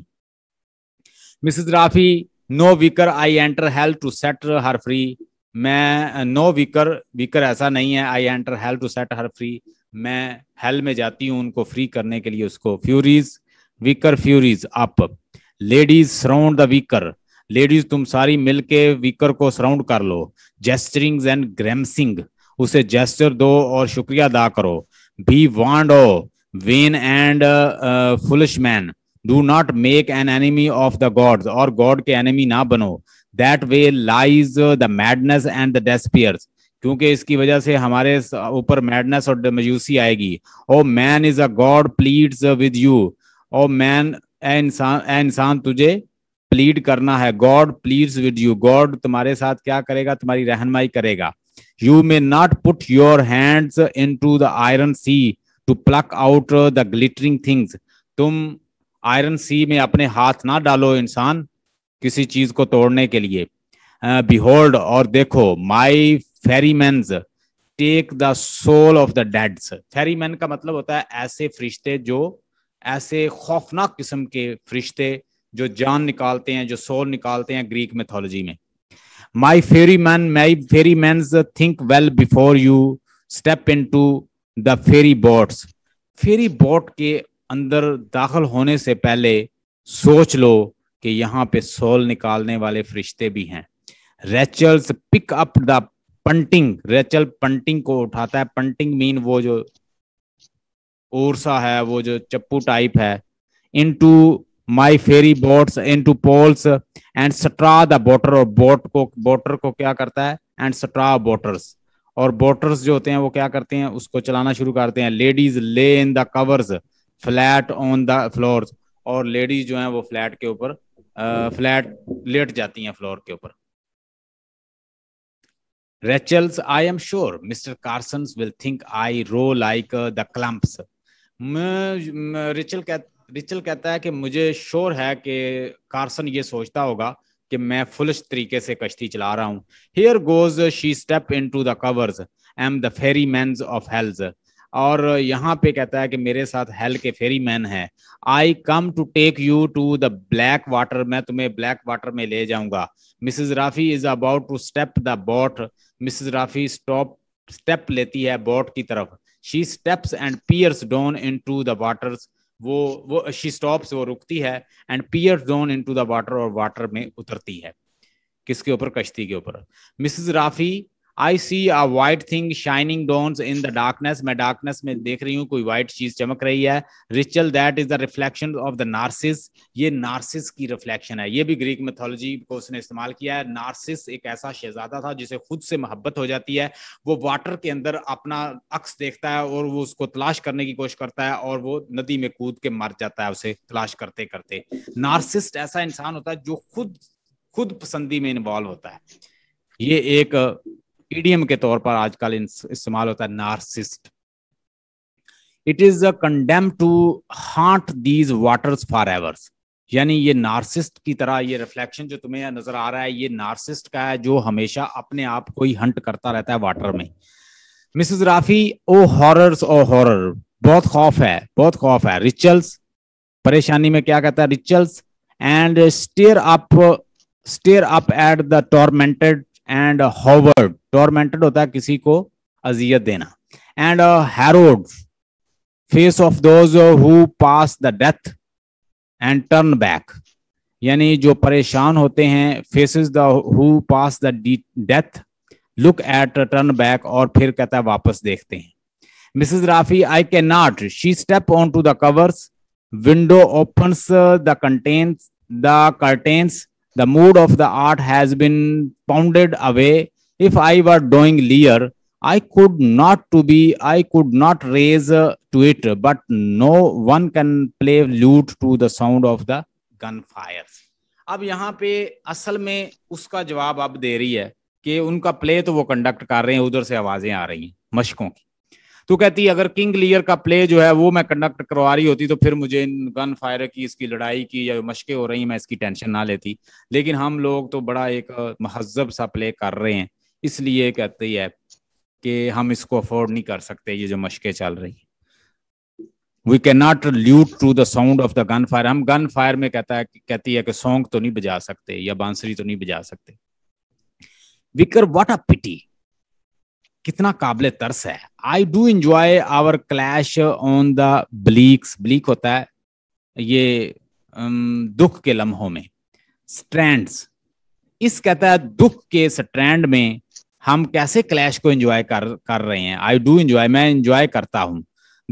Mrs Rafi no vicar I enter help to set her free मैं नो वीकर वीकर ऐसा नहीं है I enter hell to set her free मैं हेल में जाती हूँ उनको फ्री करने के लिए उसको furies vicar furies up ladies surround the vicar ladies तुम सारी मिलके वीकर को सराउंड कर लो जेस्टरिंग एंड ग्रेमसिंग उसे जेस्टर दो और शुक्रिया अदा करो be warned vain and foolish man do not make an enemy of the god और गॉड के एनिमी ना बनो that way lies the madness and the despair क्योंकि इसकी वजह से हमारे ऊपर मैडनेस और मयूसी आएगी oh man is a god pleads with you oh man इंसान इंसान तुझे प्लीड करना है god pleads with you god तुम्हारे साथ क्या करेगा तुम्हारी रहनमाई करेगा you may not put your hands in to the iron sea to pluck out the glittering things तुम आयरन सी में अपने हाथ ना डालो इंसान किसी चीज को तोड़ने के लिए बिहोल्ड और देखो my ferryman take the soul of the deads ferryman का मतलब होता है ऐसे फरिश्ते जो ऐसे खौफनाक किस्म के फरिश्ते जो जान निकालते हैं जो सोल निकालते हैं ग्रीक मेथोलॉजी में my ferry man my ferry man think well before you step in to the ferry boats ferry boat के अंदर दाखिल होने से पहले सोच लो कि यहाँ पे सोल निकालने वाले फरिश्ते भी हैं Rachels pick up the punting Rachel punting को उठाता है पंटिंग मीन वो जो ओरसा है वो जो चप्पू टाइप है in to my ferry boats in to poles and straw the boater और बोट को बोटर को क्या करता है एंड स्ट्रा बोटर्स और बोटर्स जो होते हैं वो क्या करते हैं उसको चलाना शुरू करते हैं ladies lay in the covers flat on the floor और लेडीज जो है वो फ्लैट के ऊपर फ्लैट लेट जाती हैं फ्लोर के ऊपर Rachels I am sure mister Carson will think I row like the clumps Rachel कह रिचल कहता है कि मुझे श्योर है कि कार्सन ये सोचता होगा कि मैं फुलिश तरीके से कश्ती चला रहा हूं here goes she step in to the covers um the ferry man of health और यहाँ पे कहता है कि मेरे साथ हेल के फेरी मैन है I come to take you to the black water मैं तुम्हें ब्लैक वाटर में ले जाऊंगा Mrs Rafi is about to step the boat Mrs Rafi stop step लेती है बोट की तरफ she steps and peers down in to the waters वो वो शी स्टॉप्स वो रुकती है and peers down in to the water और वाटर में उतरती है किसके ऊपर कश्ती के ऊपर मिसिज Rafi I see a white thing shining downs in the darkness मैं डार्कनेस में देख रही हूँ कोई व्हाइट चीज चमक रही है Rachel that is the reflection of the narcissus ये नार्सिस की रिफ्लेक्शन है ये भी ग्रीक मेथोलॉजी को उसने इस्तेमाल किया है नार्सिस एक ऐसा शहजादा था जिसे खुद से मोहब्बत हो जाती है वो वाटर के अंदर अपना अक्स देखता है और वो उसको तलाश करने की कोशिश करता है और वो नदी में कूद के मर जाता है उसे तलाश करते करते नार्सिस्ट ऐसा इंसान होता है जो खुद खुद पसंदी में इन्वॉल्व होता है ये एक ईडीएम e के तौर पर आजकल इस्तेमाल होता है narcissist it is condemn to haunt these waters for evers यानी ये नार्सिस्ट की तरह ये रिफ्लेक्शन जो तुम्हें नजर आ रहा है ये नार्सिस्ट का है जो हमेशा अपने आप को ही हंट करता रहता है वाटर में Mrs Rafi oh horrors oh horror बहुत खौफ है बहुत खौफ है रिचल्स परेशानी में क्या कहता है Rachel's and stare up stare up at the tormented and harrowed tormented होता है किसी को अजियत देना and harrowed face of those who pass the death and turn back यानी जो परेशान होते हैं faces the who pass the death look at turn back और फिर कहता है वापस देखते हैं Mrs Rafi I can not she step on to the covers window open the contains the curtains the mood of the art has been pounded away if i were doing lear i could not to be i could not raise uh, to it but no one can play lute to the sound of the gunfire अब यहाँ पे असल में उसका जवाब आप दे रही है कि उनका प्ले तो वो कंडक्ट कर रहे हैं उधर से आवाजें आ रही हैं मशकों की तो कहती अगर किंग लियर का प्ले जो है वो मैं कंडक्ट करवा रही होती तो फिर मुझे इन गन फायर की इसकी लड़ाई की या मशकें हो रही मैं इसकी टेंशन ना लेती लेकिन हम लोग तो बड़ा एक महजब सा प्ले कर रहे हैं इसलिए कहती है कि हम इसको अफोर्ड नहीं कर सकते ये जो मशकें चल रही है we can not lute to the sound of the gun fire हम गन फायर में कहता है कहती है कि सॉन्ग तो नहीं बजा सकते या बांसुरी तो नहीं बजा सकते विकर वॉट अ पिटी कितना काबिल तरस है I do enjoy our clash on the bleaks bleak होता है ये दुख के लम्हों में स्ट्रैंड्स इस कहता है दुख के स्ट्रैंड में हम कैसे क्लैश को एंजॉय कर कर रहे हैं आई डू एंजॉय मैं एंजॉय करता हूं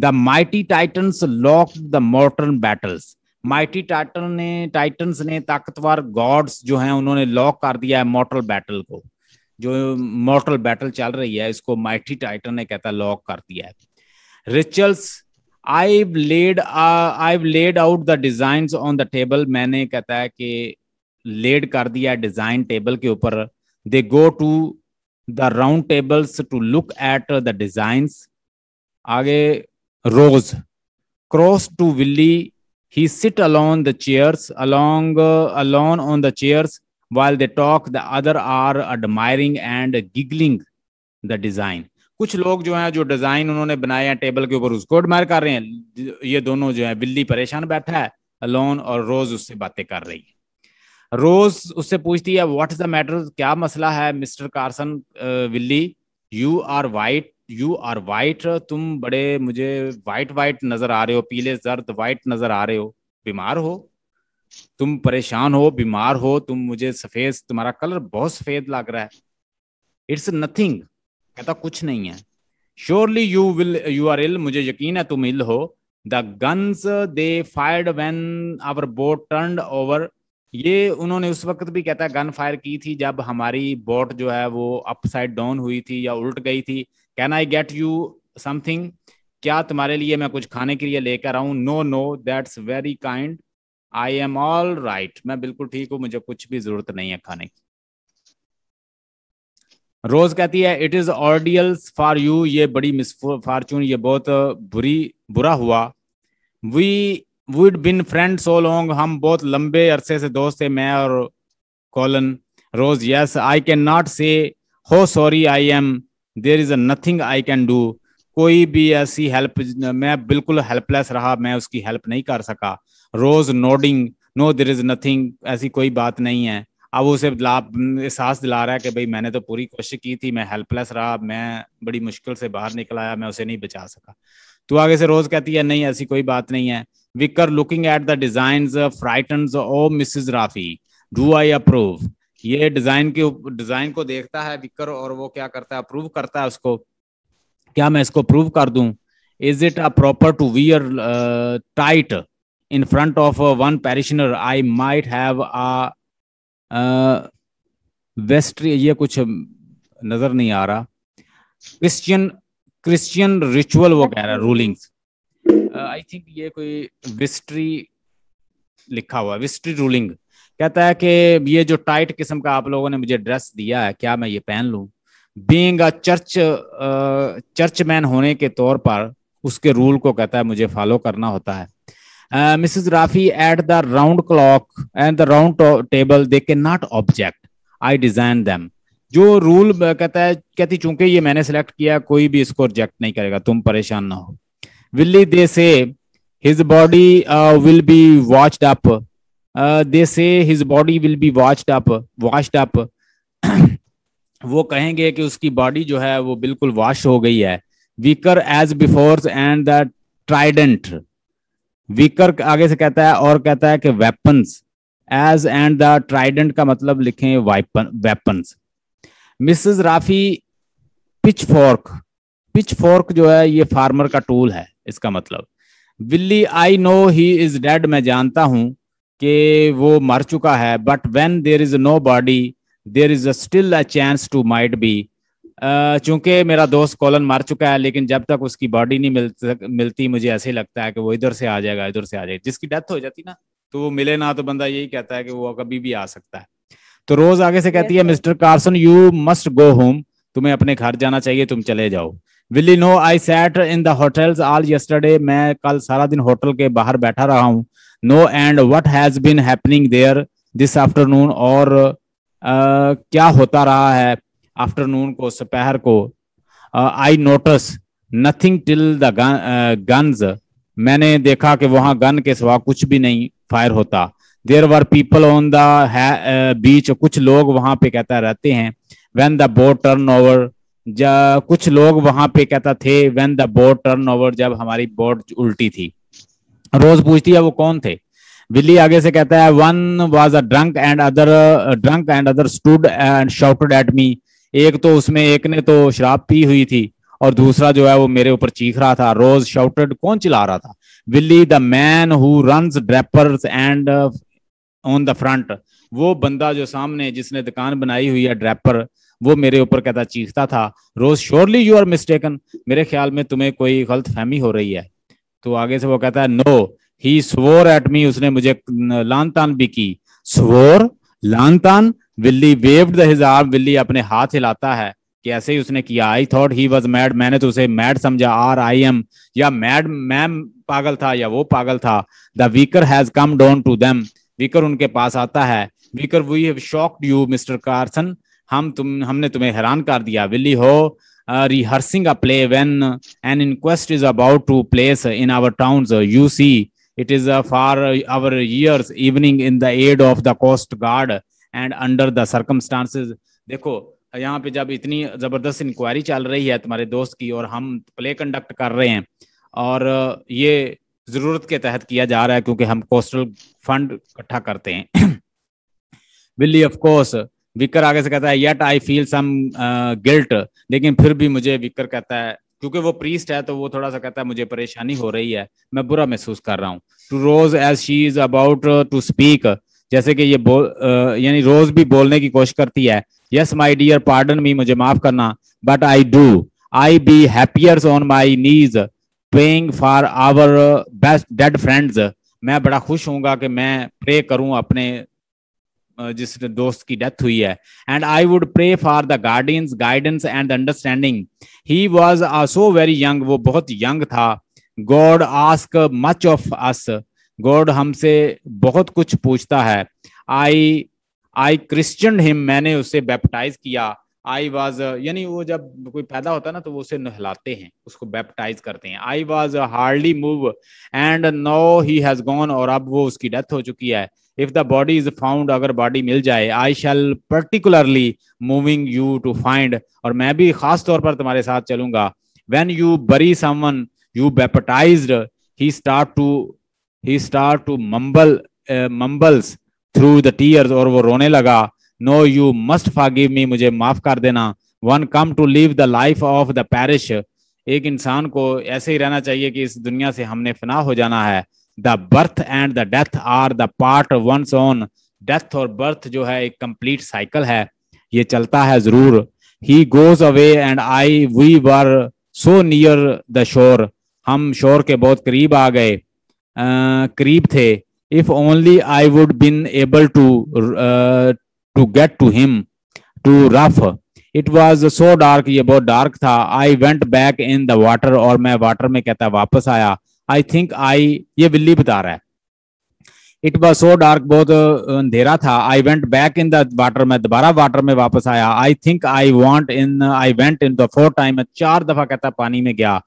the mighty titans lock the modern battles mighty titan ने टाइटन्स ने ताकतवर गॉड्स जो हैं उन्होंने लॉक कर दिया है मॉडर्न बैटल को जो मॉर्टल बैटल चल रही है इसको माइटी टाइटन ने कहता लॉक कर दिया है Rachel's I laid I laid out the design on the table मैंने कहता है कि लेड कर दिया डिजाइन टेबल के ऊपर they go to the round tables to look at the design आगे Rose cross to Willy he sit alone the chairs along alone on the chairs while they talk the other are admiring and giggling the design कुछ लोग जो हैं जो design उन्होंने बनाए हैं table के ऊपर उसको एडमायर कर रहे हैं ये दोनों जो है बिल्ली परेशान बैठा है अलोन और रोज उससे बातें कर रही है रोज उससे पूछती है व्हाट इज द मैटर क्या मसला है mister Carson Billy you are white you are white तुम बड़े मुझे वाइट वाइट नजर आ रहे हो पीले जर्द वाइट नजर आ रहे हो बीमार हो तुम परेशान हो बीमार हो तुम मुझे सफेद तुम्हारा कलर बहुत सफेद लग रहा है इट्स नथिंग कहता कुछ नहीं है surely you will you are ill मुझे यकीन है तुम इल हो the guns they fired when our boat turn over ये उन्होंने उस वक्त भी कहता है गन फायर की थी जब हमारी बोट जो है वो अपसाइड डाउन हुई थी या उल्ट गई थी can I get you something क्या तुम्हारे लिए मैं कुछ खाने के लिए लेकर आऊं no no that's very kind I am all right मैं बिल्कुल ठीक हूं मुझे कुछ भी जरूरत नहीं है खाने की रोज कहती है it is ordeals for you ये बड़ी मिसफॉर्चून ये बहुत बुरी बुरा हुआ we would been friend so long हम बहुत लंबे अरसे से दोस्त थे मैं और Colin Rose yes I can not say how sorry I am there is nothing I can do कोई भी ऐसी हेल्प मैं बिल्कुल हेल्पलेस रहा मैं उसकी हेल्प नहीं कर सका Rose nodding no there is nothing ऐसी कोई बात नहीं है अब उसे दिला एहसास दिला रहा है कि भाई मैंने तो पूरी कोशिश की थी मैं हेल्पलेस रहा मैं बड़ी मुश्किल से बाहर निकल आया मैं उसे नहीं बचा सका तो आगे से रोज कहती है नहीं ऐसी कोई बात नहीं है vicar looking at the design frighten oh Mrs Rafi do I approve ये डिजाइन के डिजाइन को देखता है विकर और वो क्या करता है अप्रूव करता है उसको क्या मैं इसको प्रूव कर दू is it a proper to wear tight in front of uh, one parishioner i might have a vest uh, ये कुछ um, नजर नहीं आ रहा क्रिश्चियन क्रिश्चियन रिचुअल वो कह रहा है रूलिंग्स आई थिंक ये कोई विस्ट्री लिखा हुआ विस्ट्री रूलिंग कहता है कि ये जो टाइट किस्म का आप लोगों ने मुझे ड्रेस दिया है क्या मैं ये पहन लूं बींग चर्च चर्च मैन होने के तौर पर उसके रूल को कहता है मुझे फॉलो करना होता है uh, Mrs. Rafi at the round clock and the round table they cannot object. I designed them. जो रूल कहता है कहती चूंकि ये मैंने सेलेक्ट किया कोई भी इसको रिजेक्ट नहीं करेगा तुम परेशान ना हो Willy they say his body will be washed up they say his body will be washed up washed up वो कहेंगे कि उसकी बॉडी जो है वो बिल्कुल वॉश हो गई है vicar as before and the trident vicar आगे से कहता है और कहता है कि weapons as and the trident का मतलब लिखें weapons Mrs Rafi pitch fork pitch fork जो है ये फार्मर का टूल है इसका मतलब Willy I know he is dead मैं जानता हूं कि वो मर चुका है but when there is no body there is still a chance to might be चूंकि मेरा दोस्त कॉलन मार चुका है लेकिन जब तक उसकी बॉडी नहीं मिल मिलती मुझे ऐसे लगता है कि वो इधर से आ जाएगा इधर से आ जाएगा जिसकी डेथ हो जाती ना तो वो मिले ना तो बंदा यही कहता है कि वो कभी भी आ सकता है तो रोज आगे से कहती है mister Carson you must go home तुम्हें अपने घर जाना चाहिए तुम चले जाओ Willy no I sat in the hotels all yesterday मैं कल सारा दिन होटल के बाहर बैठा रहा हूँ no and what has been happening there this afternoon और uh, क्या होता रहा है आफ्टरनून को सुपहर को I noticed nothing till the guns मैंने देखा कि वहां गन के सिवा कुछ भी नहीं फायर होता there were people on the beach कुछ लोग वहां पे कहता रहते हैं when the boat turn over कुछ लोग वहां पे कहता थे when the boat turn over जब हमारी बोट उल्टी थी रोज पूछती है वो कौन थे बिल्ली आगे से कहता है one was a drunk and other drunk and other stood and shouted at me एक तो उसमें एक ने तो शराब पी हुई थी और दूसरा जो है वो मेरे ऊपर चीख रहा था रोज शाउटेड कौन चिल्ला रहा था Willy the man who run drapers and on the front वो बंदा जो सामने जिसने दुकान बनाई हुई है ड्रैपर वो मेरे ऊपर कहता चीखता था Rose surely you are mistaken मेरे ख्याल में तुम्हें कोई गलत फहमी हो रही है तो आगे से वो कहता है no he swore at me उसने मुझे लान तान भी की स्वोर लांगतान Willy waved the his arm Willy अपने हाथ हिलाता है कि ऐसे ही उसने किया I thought he was mad मैंने तो उसे मैड समझा आर आई एम या मैड मैम पागल था या वो पागल था the vicar has come down to them vicar उनके पास आता है vicar we have shocked you Mr Carson हम तुम हमने तुम्हें हैरान कर दिया विली हो rehearsing a play when an inquest is about to place in our towns you see It is uh, for our years evening in the aid of the coast guard and under the circumstances. देखो यहाँ पे जब इतनी जबरदस्त inquiry चल रही है तुम्हारे दोस्त की और हम प्ले कंडक्ट कर रहे हैं और ये जरूरत के तहत किया जा रहा है क्योंकि हम कोस्टल फंड इकट्ठा करते हैं बिल्ली ऑफ कोर्स विकर आगे से कहता है yet I feel some guilt लेकिन फिर भी मुझे विकर कहता है क्योंकि वो प्रीस्ट है तो वो थोड़ा सा कहता है मुझे परेशानी हो रही है मैं बुरा महसूस कर रहा हूँ to Rose as she is about to speak जैसे कि ये बोल uh, यानी रोज भी बोलने की कोशिश करती है yes my dear pardon me मुझे माफ करना but I do I be happiers on my knees praying for our best dead friends मैं बड़ा खुश हूँ कि मैं प्रे करूँ अपने जिस दोस्त की डेथ हुई है and I would pray for the guardians guidance and understanding he was so very young वो बहुत यंग था God ask much of us God हमसे बहुत कुछ पूछता है आई आई क्रिश्चन हिम मैंने उसे बैप्टाइज किया आई वॉज uh, यानी वो जब कोई पैदा होता है ना तो वो उसे नहलाते हैं उसको बैप्टाइज करते हैं I was hardly move and no he has gone और अब वो उसकी डेथ हो चुकी है if the body is found अगर बॉडी मिल जाए I shall particularly moving you to find और मैं भी खास तौर पर तुम्हारे साथ चलूंगा when you bury someone you baptise he start to he start to mumble mumbles through the tears और वो रोने लगा no you must forgive me मुझे माफ कर देना one come to live the life of the parish एक इंसान को ऐसे ही रहना चाहिए कि इस दुनिया से हमने फना हो जाना है the birth and the death are the part once own death और बर्थ जो है एक कंप्लीट साइकिल है ये चलता है जरूर he goes away and I we were so near the shore हम शोर के बहुत करीब आ गए करीब थे if only I would been able to to get to him too rough it was so dark ये बहुत डार्क था I went back in the water और मैं वाटर में कहता वापस आया आई थिंक आई ये बिल्ली बता रहा है इट वॉज सो डार्क बहुत अंधेरा था I went back in the water में दोबारा वाटर में वापस आया I think I want in I went in the four time चार दफा कहता पानी में गया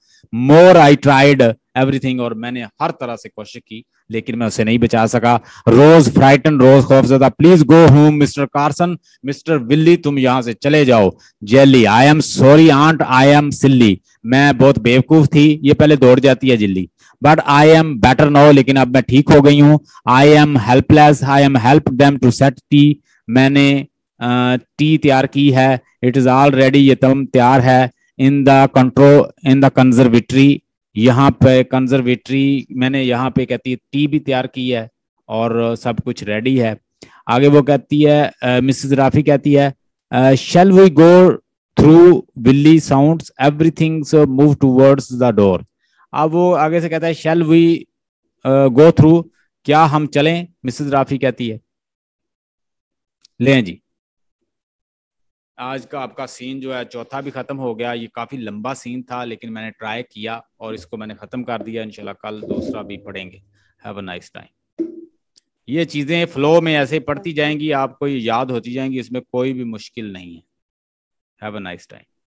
मोर आई ट्राइड एवरीथिंग और मैंने हर तरह से कोशिश की लेकिन मैं उसे नहीं बचा सका रोज फ्राइटन रोज ज्यादा please go home Mr Carson Mr Willy तुम यहां से चले जाओ Jilly I am sorry aunt I am silly मैं बहुत बेवकूफ थी ये पहले दौड़ जाती है Jilly but I am better now लेकिन अब मैं ठीक हो गई हूं I am helpless I am help them to set tea मैंने टी तैयार की है इट इज ऑलरेडी ये तम तैयार है in the control in the conservatory यहाँ पे कंजर्वेटरी मैंने यहाँ पे कहती है टी भी तैयार की है और सब कुछ रेडी है आगे वो कहती है मिसेस राफी कहती है शेल वी गो थ्रू बिल्ली sound things move towards the door अब वो आगे से कहता है शेल वी गो थ्रू क्या हम चलें मिसेस राफी कहती है ले जी आज का आपका सीन जो है चौथा भी ख़त्म हो गया ये काफ़ी लंबा सीन था लेकिन मैंने ट्राई किया और इसको मैंने ख़त्म कर दिया इनशाला कल दूसरा भी पढ़ेंगे हैव अ नाइस टाइम ये चीज़ें फ्लो में ऐसे पढ़ती जाएंगी आपको ये याद होती जाएंगी इसमें कोई भी मुश्किल नहीं है हैव अ नाइस टाइम